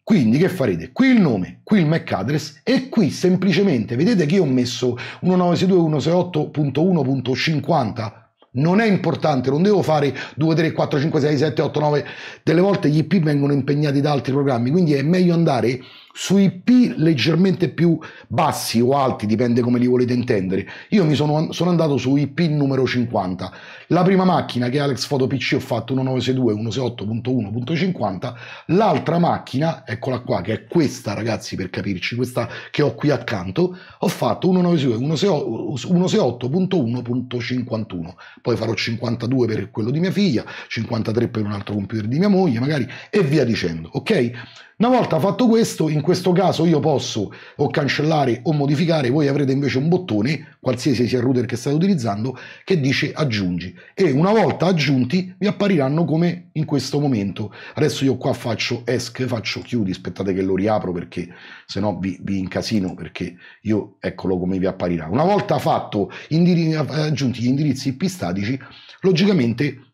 Quindi che farete? Qui il nome, qui il MAC address e qui semplicemente, vedete che io ho messo 192.168.1.50 non è importante, non devo fare 2, 3, 4, 5, 6, 7, 8, 9, delle volte gli IP vengono impegnati da altri programmi, quindi è meglio andare sui P leggermente più bassi o alti, dipende come li volete intendere. Io mi sono, sono andato sui P numero 50. La prima macchina che è Alex Photo PC ho fatto 1962.168.1.50, l'altra macchina, eccola qua, che è questa ragazzi per capirci, questa che ho qui accanto, ho fatto 168.1.51. Poi farò 52 per quello di mia figlia, 53 per un altro computer di mia moglie, magari, e via dicendo, ok? Una volta fatto questo, in questo caso io posso o cancellare o modificare, voi avrete invece un bottone, qualsiasi sia il router che state utilizzando, che dice aggiungi. E una volta aggiunti vi appariranno come in questo momento. Adesso io qua faccio ESC, faccio chiudi, aspettate che lo riapro perché se no vi, vi incasino perché io eccolo come vi apparirà. Una volta fatto eh, aggiunti gli indirizzi IP statici, logicamente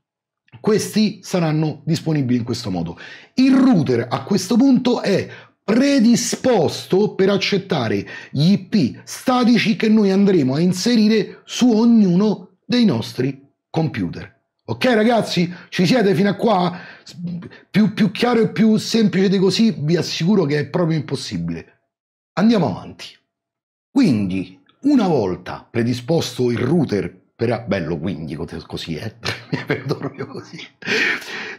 questi saranno disponibili in questo modo. Il router a questo punto è predisposto per accettare gli IP statici che noi andremo a inserire su ognuno dei nostri computer. Ok ragazzi, ci siete fino a qua? Più, più chiaro e più semplice di così vi assicuro che è proprio impossibile. Andiamo avanti. Quindi, una volta predisposto il router però bello quindi così, eh? [laughs] per dormire così.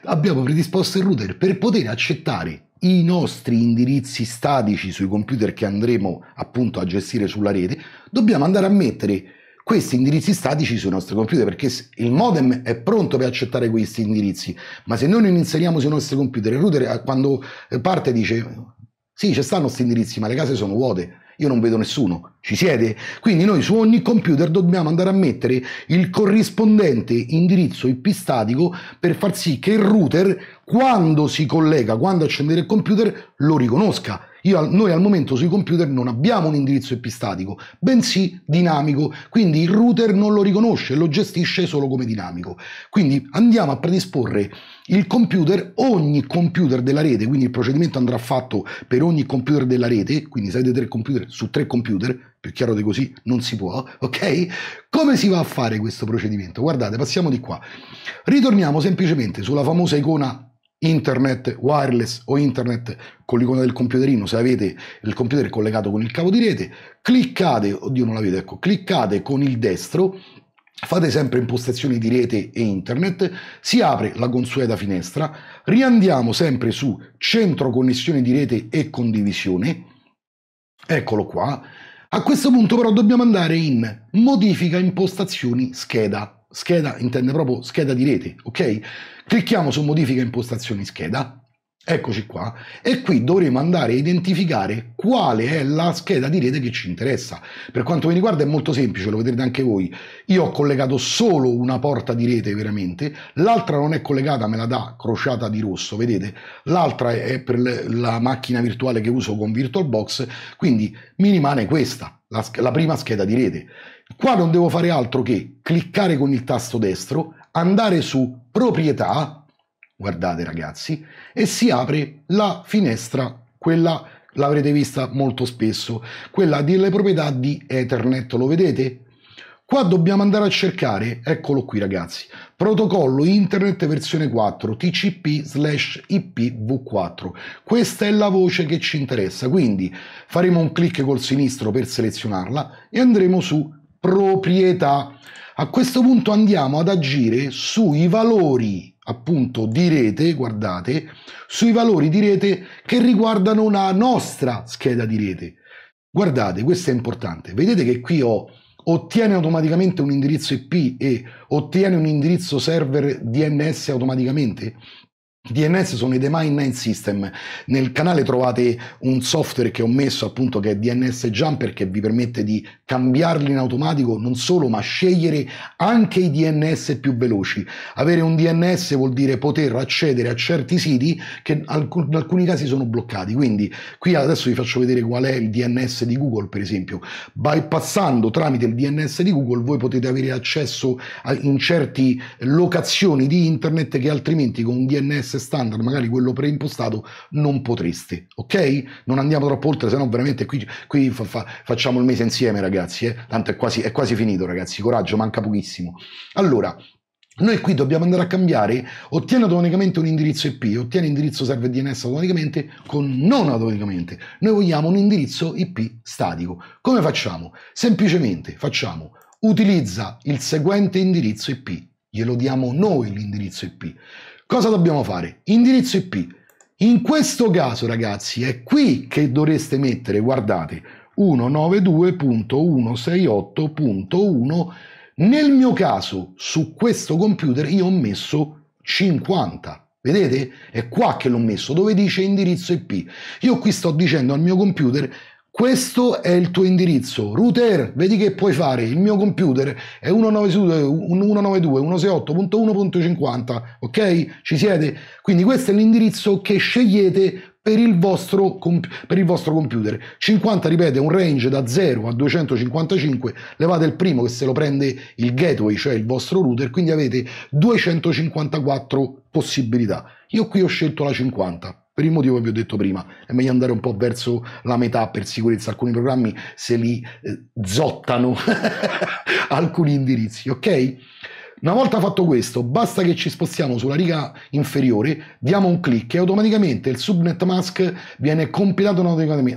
Abbiamo predisposto il router per poter accettare i nostri indirizzi statici sui computer che andremo appunto a gestire sulla rete. Dobbiamo andare a mettere questi indirizzi statici sui nostri computer perché il modem è pronto per accettare questi indirizzi ma se noi non inseriamo sui nostri computer il router eh, quando eh, parte dice sì ci stanno questi indirizzi ma le case sono vuote io non vedo nessuno. Ci siete? Quindi noi su ogni computer dobbiamo andare a mettere il corrispondente indirizzo IP statico per far sì che il router, quando si collega, quando accendere il computer, lo riconosca io, noi al momento sui computer non abbiamo un indirizzo IP statico, bensì dinamico, quindi il router non lo riconosce, lo gestisce solo come dinamico. Quindi andiamo a predisporre il computer, ogni computer della rete, quindi il procedimento andrà fatto per ogni computer della rete, quindi se avete tre computer su tre computer, più chiaro di così non si può, ok? Come si va a fare questo procedimento? Guardate, passiamo di qua. Ritorniamo semplicemente sulla famosa icona internet wireless o internet con l'icona del computerino, se avete il computer collegato con il cavo di rete, cliccate, oddio non l'avete, ecco, cliccate con il destro Fate sempre impostazioni di rete e internet, si apre la consueta finestra, riandiamo sempre su centro connessione di rete e condivisione, eccolo qua. A questo punto però dobbiamo andare in modifica impostazioni scheda. Scheda intende proprio scheda di rete, ok? Clicchiamo su modifica impostazioni scheda, Eccoci qua. E qui dovremo andare a identificare quale è la scheda di rete che ci interessa. Per quanto mi riguarda è molto semplice, lo vedrete anche voi. Io ho collegato solo una porta di rete veramente, l'altra non è collegata, me la dà crociata di rosso, vedete? L'altra è per la macchina virtuale che uso con VirtualBox, quindi mi rimane questa, la, la prima scheda di rete. Qua non devo fare altro che cliccare con il tasto destro, andare su proprietà, guardate ragazzi, e si apre la finestra, quella l'avrete vista molto spesso, quella delle proprietà di Ethernet, lo vedete? Qua dobbiamo andare a cercare, eccolo qui ragazzi, protocollo internet versione 4 TCP slash IPv4. Questa è la voce che ci interessa, quindi faremo un clic col sinistro per selezionarla e andremo su proprietà. A questo punto andiamo ad agire sui valori appunto di rete, guardate, sui valori di rete che riguardano la nostra scheda di rete. Guardate, questo è importante. Vedete che qui ho ottiene automaticamente un indirizzo IP e ottiene un indirizzo server DNS automaticamente? DNS sono i Domain Name System. Nel canale trovate un software che ho messo appunto che è DNS Jumper che vi permette di cambiarli in automatico non solo ma scegliere anche i DNS più veloci. Avere un DNS vuol dire poter accedere a certi siti che in alcuni casi sono bloccati. Quindi qui adesso vi faccio vedere qual è il DNS di Google per esempio. Bypassando tramite il DNS di Google voi potete avere accesso a, in certe locazioni di internet che altrimenti con un DNS standard, magari quello preimpostato, non potreste, ok? Non andiamo troppo oltre, se no veramente qui, qui fa, fa, facciamo il mese insieme, ragazzi, eh? tanto è quasi, è quasi finito, ragazzi, coraggio, manca pochissimo. Allora, noi qui dobbiamo andare a cambiare, ottiene automaticamente un indirizzo IP, ottiene indirizzo server DNS automaticamente con non automaticamente. Noi vogliamo un indirizzo IP statico. Come facciamo? Semplicemente facciamo utilizza il seguente indirizzo IP, glielo diamo noi l'indirizzo IP. Cosa dobbiamo fare? Indirizzo IP. In questo caso, ragazzi, è qui che dovreste mettere, guardate, 192.168.1. Nel mio caso, su questo computer, io ho messo 50. Vedete? È qua che l'ho messo, dove dice indirizzo IP. Io qui sto dicendo al mio computer questo è il tuo indirizzo. Router, vedi che puoi fare. Il mio computer è 192.168.1.50, ok? Ci siete? Quindi questo è l'indirizzo che scegliete per il, vostro, per il, vostro, computer. 50, ripeto, un range da 0 a 255, levate il primo che se lo prende il gateway, cioè il vostro router, quindi avete 254 possibilità. Io qui ho scelto la 50. Per il motivo che vi ho detto prima, è meglio andare un po' verso la metà per sicurezza. Alcuni programmi se li eh, zottano [laughs] alcuni indirizzi, ok? Una volta fatto questo, basta che ci spostiamo sulla riga inferiore, diamo un clic e automaticamente il subnet mask viene compilato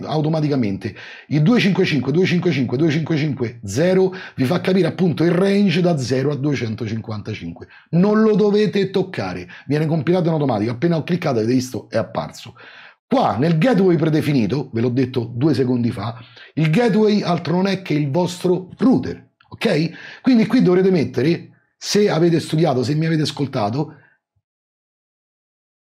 automaticamente. Il 255, 255, 255, 0 vi fa capire appunto il range da 0 a 255. Non lo dovete toccare, viene compilato in automatico. Appena ho cliccato avete visto è apparso. Qua nel gateway predefinito, ve l'ho detto due secondi fa, il gateway altro non è che il vostro router, ok? Quindi qui dovrete mettere se avete studiato, se mi avete ascoltato,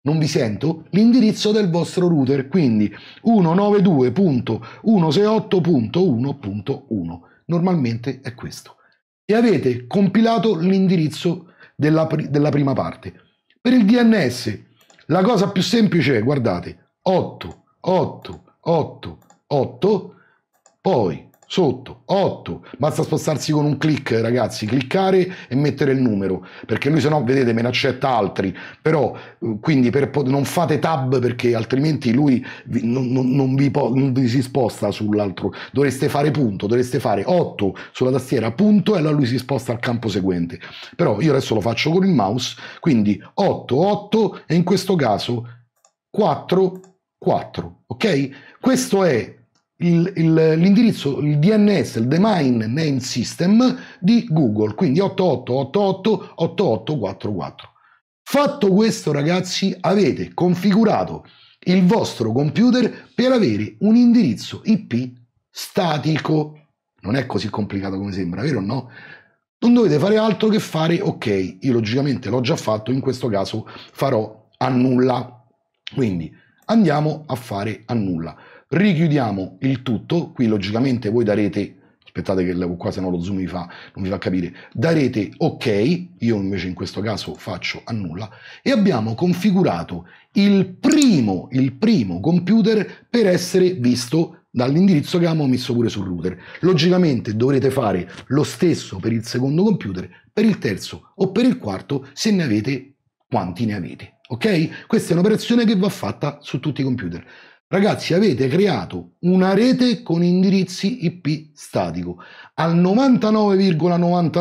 non vi sento, l'indirizzo del vostro router, quindi 192.168.1.1. Normalmente è questo. E avete compilato l'indirizzo della, della prima parte. Per il DNS, la cosa più semplice è, guardate, 8, 8, 8, 8, poi sotto, 8, basta spostarsi con un clic ragazzi, cliccare e mettere il numero, perché lui se no vedete me ne accetta altri, però eh, quindi per, non fate tab perché altrimenti lui vi, non, non, non, vi po- non, vi si sposta sull'altro, dovreste fare punto, dovreste fare 8 sulla tastiera punto e allora lui si sposta al campo seguente, però io adesso lo faccio con il mouse, quindi 8, 8 e in questo caso 4, 4, ok? Questo è il, l'indirizzo, il DNS, il Domain Name System di Google, quindi 8888844. Fatto questo ragazzi avete configurato il vostro computer per avere un indirizzo IP statico. Non è così complicato come sembra, vero o no? Non dovete fare altro che fare ok. Io logicamente l'ho già fatto, in questo caso farò annulla. Quindi andiamo a fare annulla richiudiamo il tutto, qui logicamente voi darete aspettate che qua se no lo zoom mi fa, non mi fa capire, darete ok, io invece in questo caso faccio a nulla, e abbiamo configurato il primo, il primo computer per essere visto dall'indirizzo che abbiamo messo pure sul router. Logicamente dovrete fare lo stesso per il secondo computer, per il terzo o per il quarto, se ne avete quanti ne avete. Ok? Questa è un'operazione che va fatta su tutti i computer. Ragazzi, avete creato una rete con indirizzi IP statico. Al 99,99%,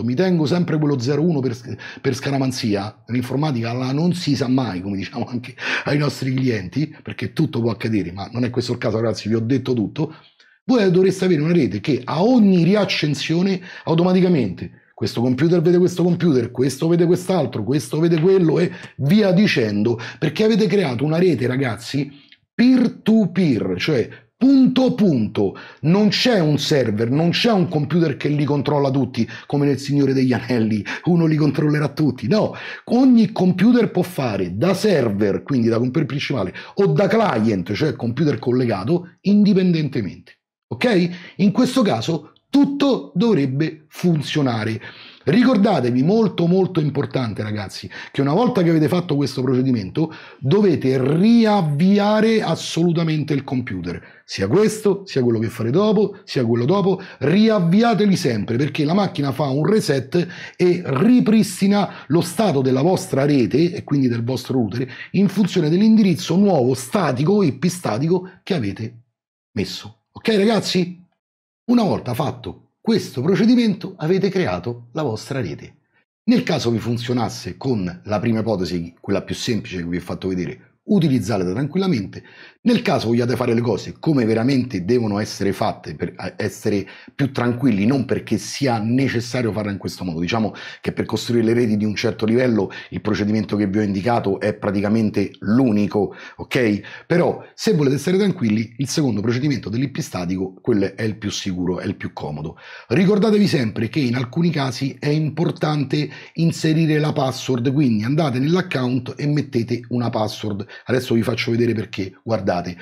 ,99%, mi tengo sempre quello 0,1 per, per scaramanzia, l'informatica la non si sa mai, come diciamo anche ai nostri clienti, perché tutto può accadere, ma non è questo il caso ragazzi, vi ho detto tutto. Voi dovreste avere una rete che a ogni riaccensione automaticamente questo computer vede questo computer, questo vede quest'altro, questo vede quello e via dicendo, perché avete creato una rete ragazzi peer-to-peer, cioè punto a punto, non c'è un server, non c'è un computer che li controlla tutti, come nel Signore degli Anelli, uno li controllerà tutti, no, ogni computer può fare da server, quindi da computer principale, o da client, cioè computer collegato, indipendentemente, ok? In questo caso tutto dovrebbe funzionare. Ricordatevi, molto molto importante ragazzi, che una volta che avete fatto questo procedimento dovete riavviare assolutamente il computer, sia questo, sia quello che fare dopo, sia quello dopo, riavviateli sempre perché la macchina fa un reset e ripristina lo stato della vostra rete e quindi del vostro router in funzione dell'indirizzo nuovo statico, e pistatico che avete messo. Ok ragazzi? Una volta fatto questo procedimento avete creato la vostra rete. Nel caso vi funzionasse con la prima ipotesi, quella più semplice che vi ho fatto vedere, utilizzatela tranquillamente. Nel caso vogliate fare le cose come veramente devono essere fatte per eh, essere più tranquilli, non perché sia necessario farla in questo modo, diciamo che per costruire le reti di un certo livello il procedimento che vi ho indicato è praticamente l'unico, ok? Però se volete stare tranquilli, il secondo procedimento dell'ippistatico, quello è il più sicuro, è il più comodo. Ricordatevi sempre che in alcuni casi è importante inserire la password, quindi andate nell'account e mettete una password Adesso vi faccio vedere perché. Guardate,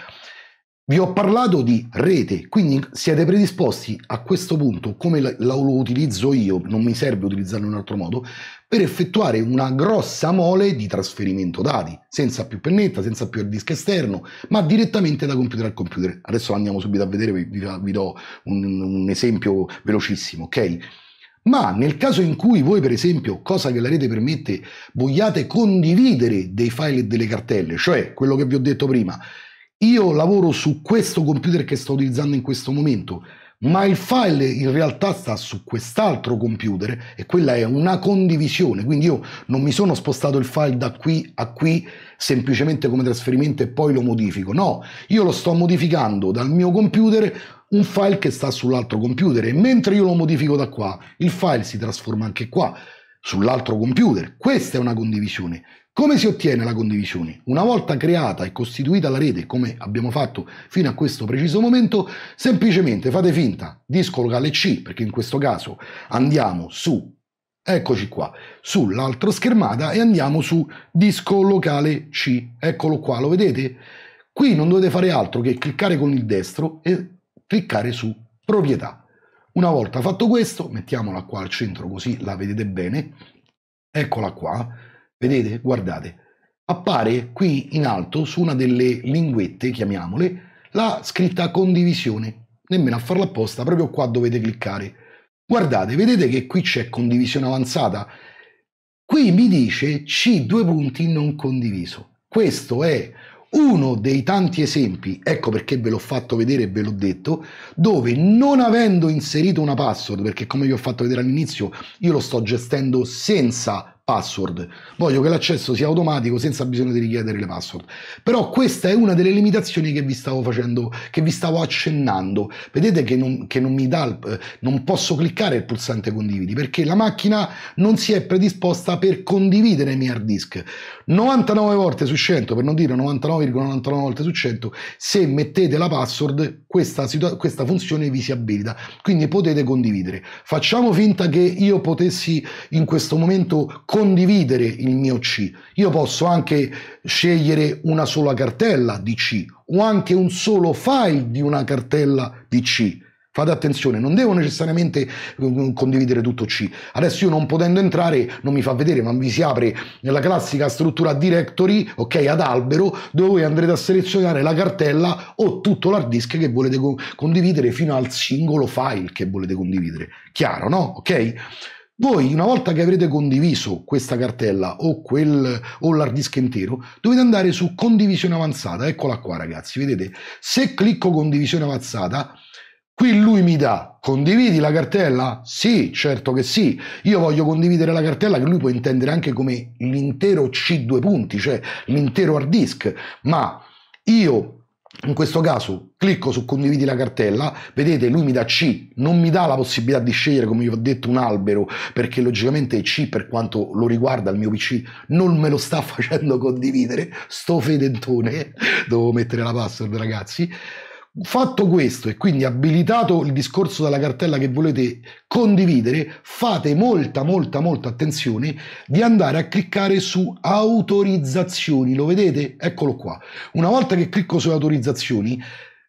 vi ho parlato di rete, quindi siete predisposti a questo punto, come la, lo utilizzo io, non mi serve utilizzarlo in un altro modo, per effettuare una grossa mole di trasferimento dati, senza più pennetta, senza più il disco esterno, ma direttamente da computer al computer. Adesso andiamo subito a vedere, vi, vi do un, un esempio velocissimo, ok? Ma nel caso in cui voi, per esempio, cosa che la rete permette, vogliate condividere dei file e delle cartelle, cioè quello che vi ho detto prima, io lavoro su questo computer che sto utilizzando in questo momento, ma il file in realtà sta su quest'altro computer e quella è una condivisione, quindi io non mi sono spostato il file da qui a qui semplicemente come trasferimento e poi lo modifico, no, io lo sto modificando dal mio computer un file che sta sull'altro computer e mentre io lo modifico da qua, il file si trasforma anche qua sull'altro computer. Questa è una condivisione. Come si ottiene la condivisione? Una volta creata e costituita la rete, come abbiamo fatto fino a questo preciso momento, semplicemente fate finta disco locale C, perché in questo caso andiamo su, eccoci qua, sull'altra schermata e andiamo su disco locale C, eccolo qua, lo vedete? Qui non dovete fare altro che cliccare con il destro e cliccare su proprietà. Una volta fatto questo, mettiamola qua al centro così la vedete bene, eccola qua, Vedete? Guardate. Appare qui in alto su una delle linguette, chiamiamole, la scritta condivisione. Nemmeno a farla apposta, proprio qua dovete cliccare. Guardate, vedete che qui c'è condivisione avanzata? Qui mi dice C due punti non condiviso. Questo è uno dei tanti esempi, ecco perché ve l'ho fatto vedere e ve l'ho detto, dove non avendo inserito una password, perché come vi ho fatto vedere all'inizio, io lo sto gestendo senza password. Voglio che l'accesso sia automatico senza bisogno di richiedere le password. Però questa è una delle limitazioni che vi stavo facendo, che vi stavo accennando. Vedete che non, che non mi dà, eh, non posso cliccare il pulsante condividi perché la macchina non si è predisposta per condividere i miei hard disk. 99 volte su 100, per non dire 99,99 ,99 volte su 100, se mettete la password questa, questa funzione vi si abilita, quindi potete condividere. Facciamo finta che io potessi in questo momento condividere condividere il mio C. Io posso anche scegliere una sola cartella di C o anche un solo file di una cartella di C. Fate attenzione, non devo necessariamente mm, mm, condividere tutto C. Adesso io non potendo entrare, non mi fa vedere, ma vi si apre nella classica struttura directory, ok, ad albero, dove voi andrete a selezionare la cartella o tutto l'hard disk che volete condividere fino al singolo file che volete condividere. Chiaro, no? Ok? Voi, una volta che avrete condiviso questa cartella o, quel, o l'hard disk intero, dovete andare su condivisione avanzata. Eccola qua, ragazzi. Vedete, se clicco condivisione avanzata, Qui lui mi dà, condividi la cartella? Sì, certo che sì. Io voglio condividere la cartella che lui può intendere anche come l'intero C2 punti, cioè l'intero hard disk, ma io in questo caso clicco su condividi la cartella, vedete lui mi dà C, non mi dà la possibilità di scegliere come vi ho detto un albero perché logicamente C per quanto lo riguarda il mio PC non me lo sta [laughs] facendo condividere, sto fedentone, devo mettere la password ragazzi, Fatto questo e quindi abilitato il discorso dalla cartella che volete condividere, fate molta molta molta attenzione di andare a cliccare su autorizzazioni, lo vedete? Eccolo qua. Una volta che clicco su autorizzazioni,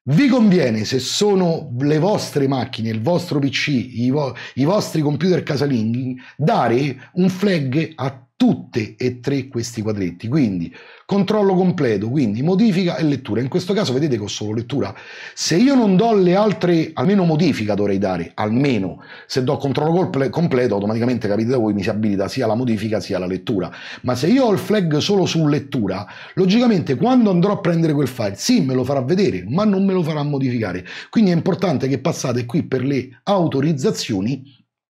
vi conviene, se sono le vostre macchine, il vostro PC, i, vo- i vostri computer casalinghi, dare un flag a tutte e tre questi quadretti, quindi controllo completo, quindi modifica e lettura. In questo caso vedete che ho solo lettura. Se io non do le altre, almeno modifica dovrei dare, almeno se do controllo completo automaticamente capite da voi mi si abilita sia la modifica sia la lettura. Ma se io ho il flag solo su lettura, logicamente quando andrò a prendere quel file, sì me lo farà vedere, ma non me lo farà modificare. Quindi è importante che passate qui per le autorizzazioni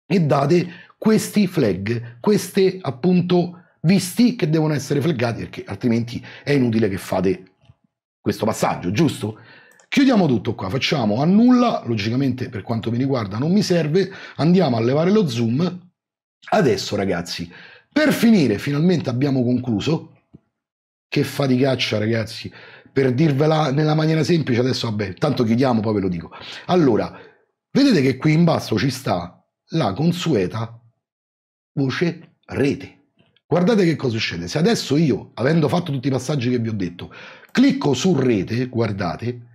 e date questi flag, questi appunto visti che devono essere flaggati perché altrimenti è inutile che fate questo passaggio, giusto? Chiudiamo tutto qua, facciamo annulla, logicamente per quanto mi riguarda non mi serve, andiamo a levare lo zoom. Adesso ragazzi, per finire, finalmente abbiamo concluso. Che faticaccia ragazzi, per dirvela nella maniera semplice, adesso vabbè, tanto chiudiamo, poi ve lo dico. Allora, vedete che qui in basso ci sta la consueta voce rete. Guardate che cosa succede. Se adesso io, avendo fatto tutti i passaggi che vi ho detto, clicco su rete, guardate,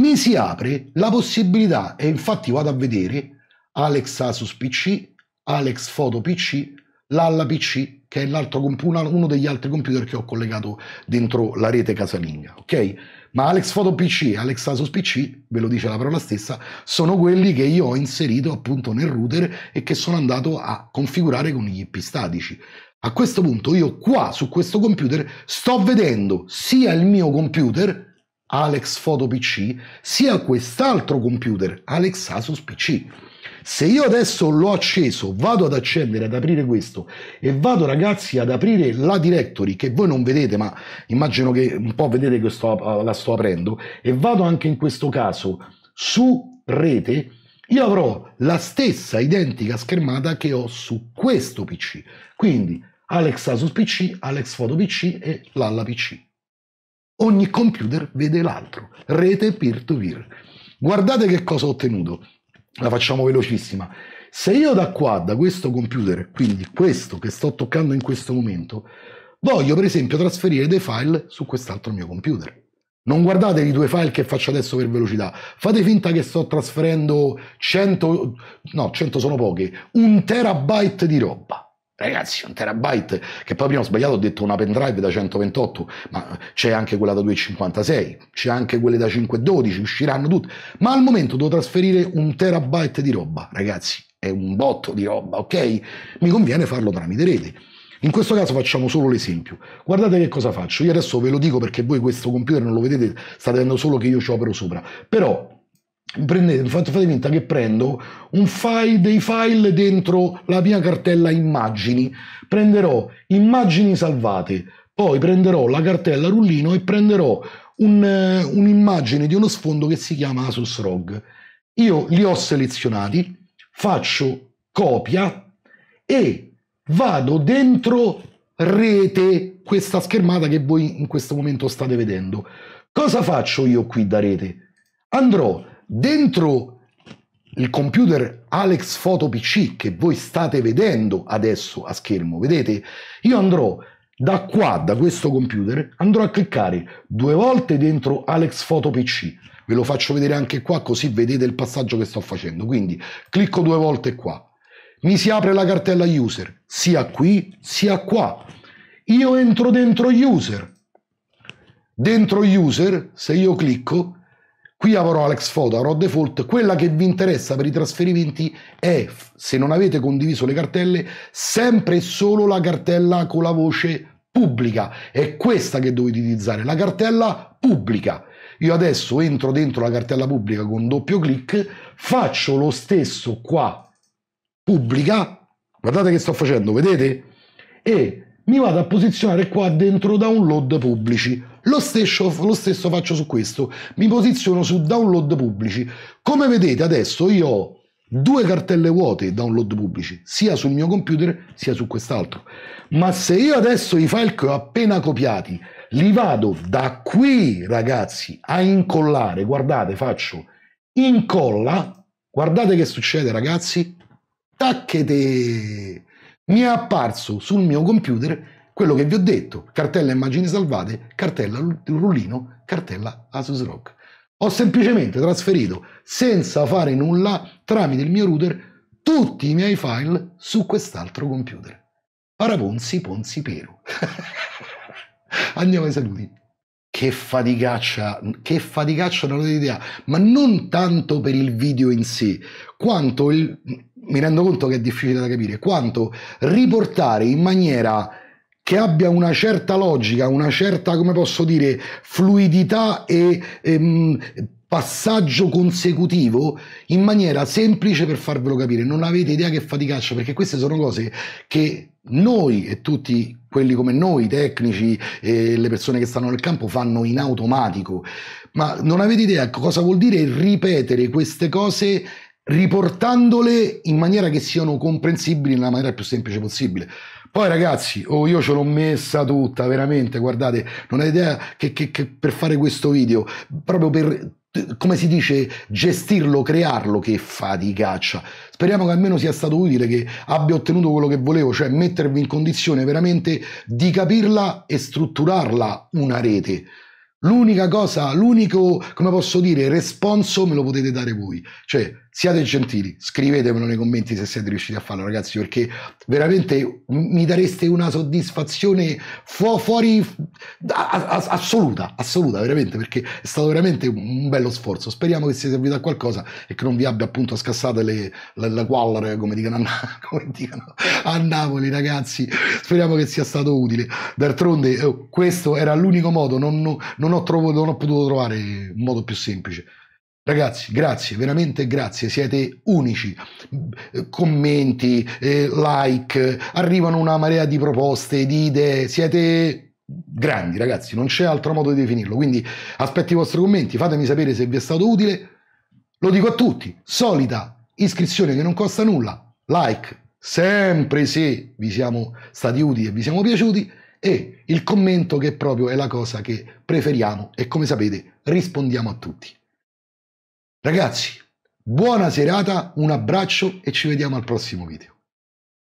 mi si apre la possibilità, e infatti vado a vedere Alex Asus PC, Alex Photo PC, l'Alla PC, che è uno degli altri computer che ho collegato dentro la rete casalinga, ok? ma Alex Photo PC, Alex Asus PC, ve lo dice la parola stessa, sono quelli che io ho inserito appunto nel router e che sono andato a configurare con gli IP statici. A questo punto io qua su questo computer sto vedendo sia il mio computer Alex Photo PC sia quest'altro computer Alex Asus PC. Se io adesso l'ho acceso, vado ad accendere, ad aprire questo e vado ragazzi ad aprire la directory che voi non vedete, ma immagino che un po' vedete che sto, la sto aprendo e vado anche in questo caso su rete, io avrò la stessa identica schermata che ho su questo PC. Quindi Alex Asus PC, Alex Photo PC e Lalla PC. Ogni computer vede l'altro, rete peer-to-peer. -peer. Guardate che cosa ho ottenuto la facciamo velocissima. Se io da qua, da questo computer, quindi questo che sto toccando in questo momento, voglio per esempio trasferire dei file su quest'altro mio computer. Non guardate i due file che faccio adesso per velocità, fate finta che sto trasferendo 100, no 100 sono poche, un terabyte di roba. Ragazzi, un terabyte che poi abbiamo sbagliato, ho detto una pendrive da 128, ma c'è anche quella da 256, c'è anche quelle da 512, usciranno tutte. Ma al momento devo trasferire un terabyte di roba, ragazzi, è un botto di roba, ok? Mi conviene farlo tramite rete. In questo caso facciamo solo l'esempio. Guardate che cosa faccio. Io adesso ve lo dico perché voi questo computer non lo vedete, state vedendo solo che io ci opero sopra. Però prendete, fate, fate finta che prendo file, dei file dentro la mia cartella immagini, prenderò immagini salvate, poi prenderò la cartella rullino e prenderò un, eh, un'immagine di uno sfondo che si chiama Asus ROG. Io li ho selezionati, faccio copia e vado dentro rete, questa schermata che voi in questo momento state vedendo. Cosa faccio io qui da rete? Andrò dentro il computer Alex Photo PC che voi state vedendo adesso a schermo, vedete? Io andrò da qua, da questo computer, andrò a cliccare due volte dentro Alex Photo PC. Ve lo faccio vedere anche qua così vedete il passaggio che sto facendo. Quindi clicco due volte qua. Mi si apre la cartella user, sia qui sia qua. Io entro dentro user. Dentro user, se io clicco, Qui avrò Alex Foto, avrò default. Quella che vi interessa per i trasferimenti è, se non avete condiviso le cartelle, sempre e solo la cartella con la voce pubblica. È questa che dovete utilizzare, la cartella pubblica. Io adesso entro dentro la cartella pubblica con doppio clic, faccio lo stesso qua, pubblica, guardate che sto facendo, vedete? E mi vado a posizionare qua dentro download pubblici lo stesso, lo stesso faccio su questo, mi posiziono su download pubblici. Come vedete adesso io ho due cartelle vuote download pubblici, sia sul mio computer sia su quest'altro. Ma se io adesso i file che ho appena copiati li vado da qui, ragazzi, a incollare, guardate, faccio incolla, guardate che succede, ragazzi, tacchete, mi è apparso sul mio computer quello che vi ho detto, cartella immagini salvate, cartella rullino, cartella Asus ROG. Ho semplicemente trasferito, senza fare nulla, tramite il mio router, tutti i miei file su quest'altro computer. Paraponzi Ponzi Pero. [laughs] Andiamo ai saluti. Che faticaccia, che faticaccia non ho idea, ma non tanto per il video in sé, quanto il, mi rendo conto che è difficile da capire, quanto riportare in maniera che abbia una certa logica, una certa, come posso dire, fluidità e ehm, passaggio consecutivo in maniera semplice per farvelo capire. Non avete idea che faticaccia, perché queste sono cose che noi e tutti quelli come noi, i tecnici e le persone che stanno nel campo fanno in automatico. Ma non avete idea cosa vuol dire ripetere queste cose riportandole in maniera che siano comprensibili nella maniera più semplice possibile. Poi ragazzi, oh, io ce l'ho messa tutta, veramente, guardate, non avete idea che, che, che per fare questo video, proprio per come si dice, gestirlo, crearlo, che faticaccia. Speriamo che almeno sia stato utile, che abbia ottenuto quello che volevo, cioè mettervi in condizione veramente di capirla e strutturarla una rete. L'unica cosa, l'unico, come posso dire, responso me lo potete dare voi. Cioè, siate gentili, scrivetemelo nei commenti se siete riusciti a farlo, ragazzi, perché veramente mi dareste una soddisfazione fu- fuori a- assoluta, assoluta, veramente, perché è stato veramente un bello sforzo. Speriamo che sia servito a qualcosa e che non vi abbia appunto scassato le, le, le quallere, come dicono, a, Na- [laughs] come dicono a Napoli, ragazzi. Speriamo che sia stato utile. D'altronde, eh, questo era l'unico modo, non, non, ho trovo, non ho potuto trovare un modo più semplice. Ragazzi, grazie, veramente grazie, siete unici. Eh, commenti, eh, like, arrivano una marea di proposte, di idee, siete grandi ragazzi, non c'è altro modo di definirlo. Quindi aspetto i vostri commenti, fatemi sapere se vi è stato utile. Lo dico a tutti, solita iscrizione che non costa nulla, like, sempre se vi siamo stati utili e vi siamo piaciuti e il commento che proprio è la cosa che preferiamo e come sapete rispondiamo a tutti. Ragazzi, buona serata, un abbraccio e ci vediamo al prossimo video.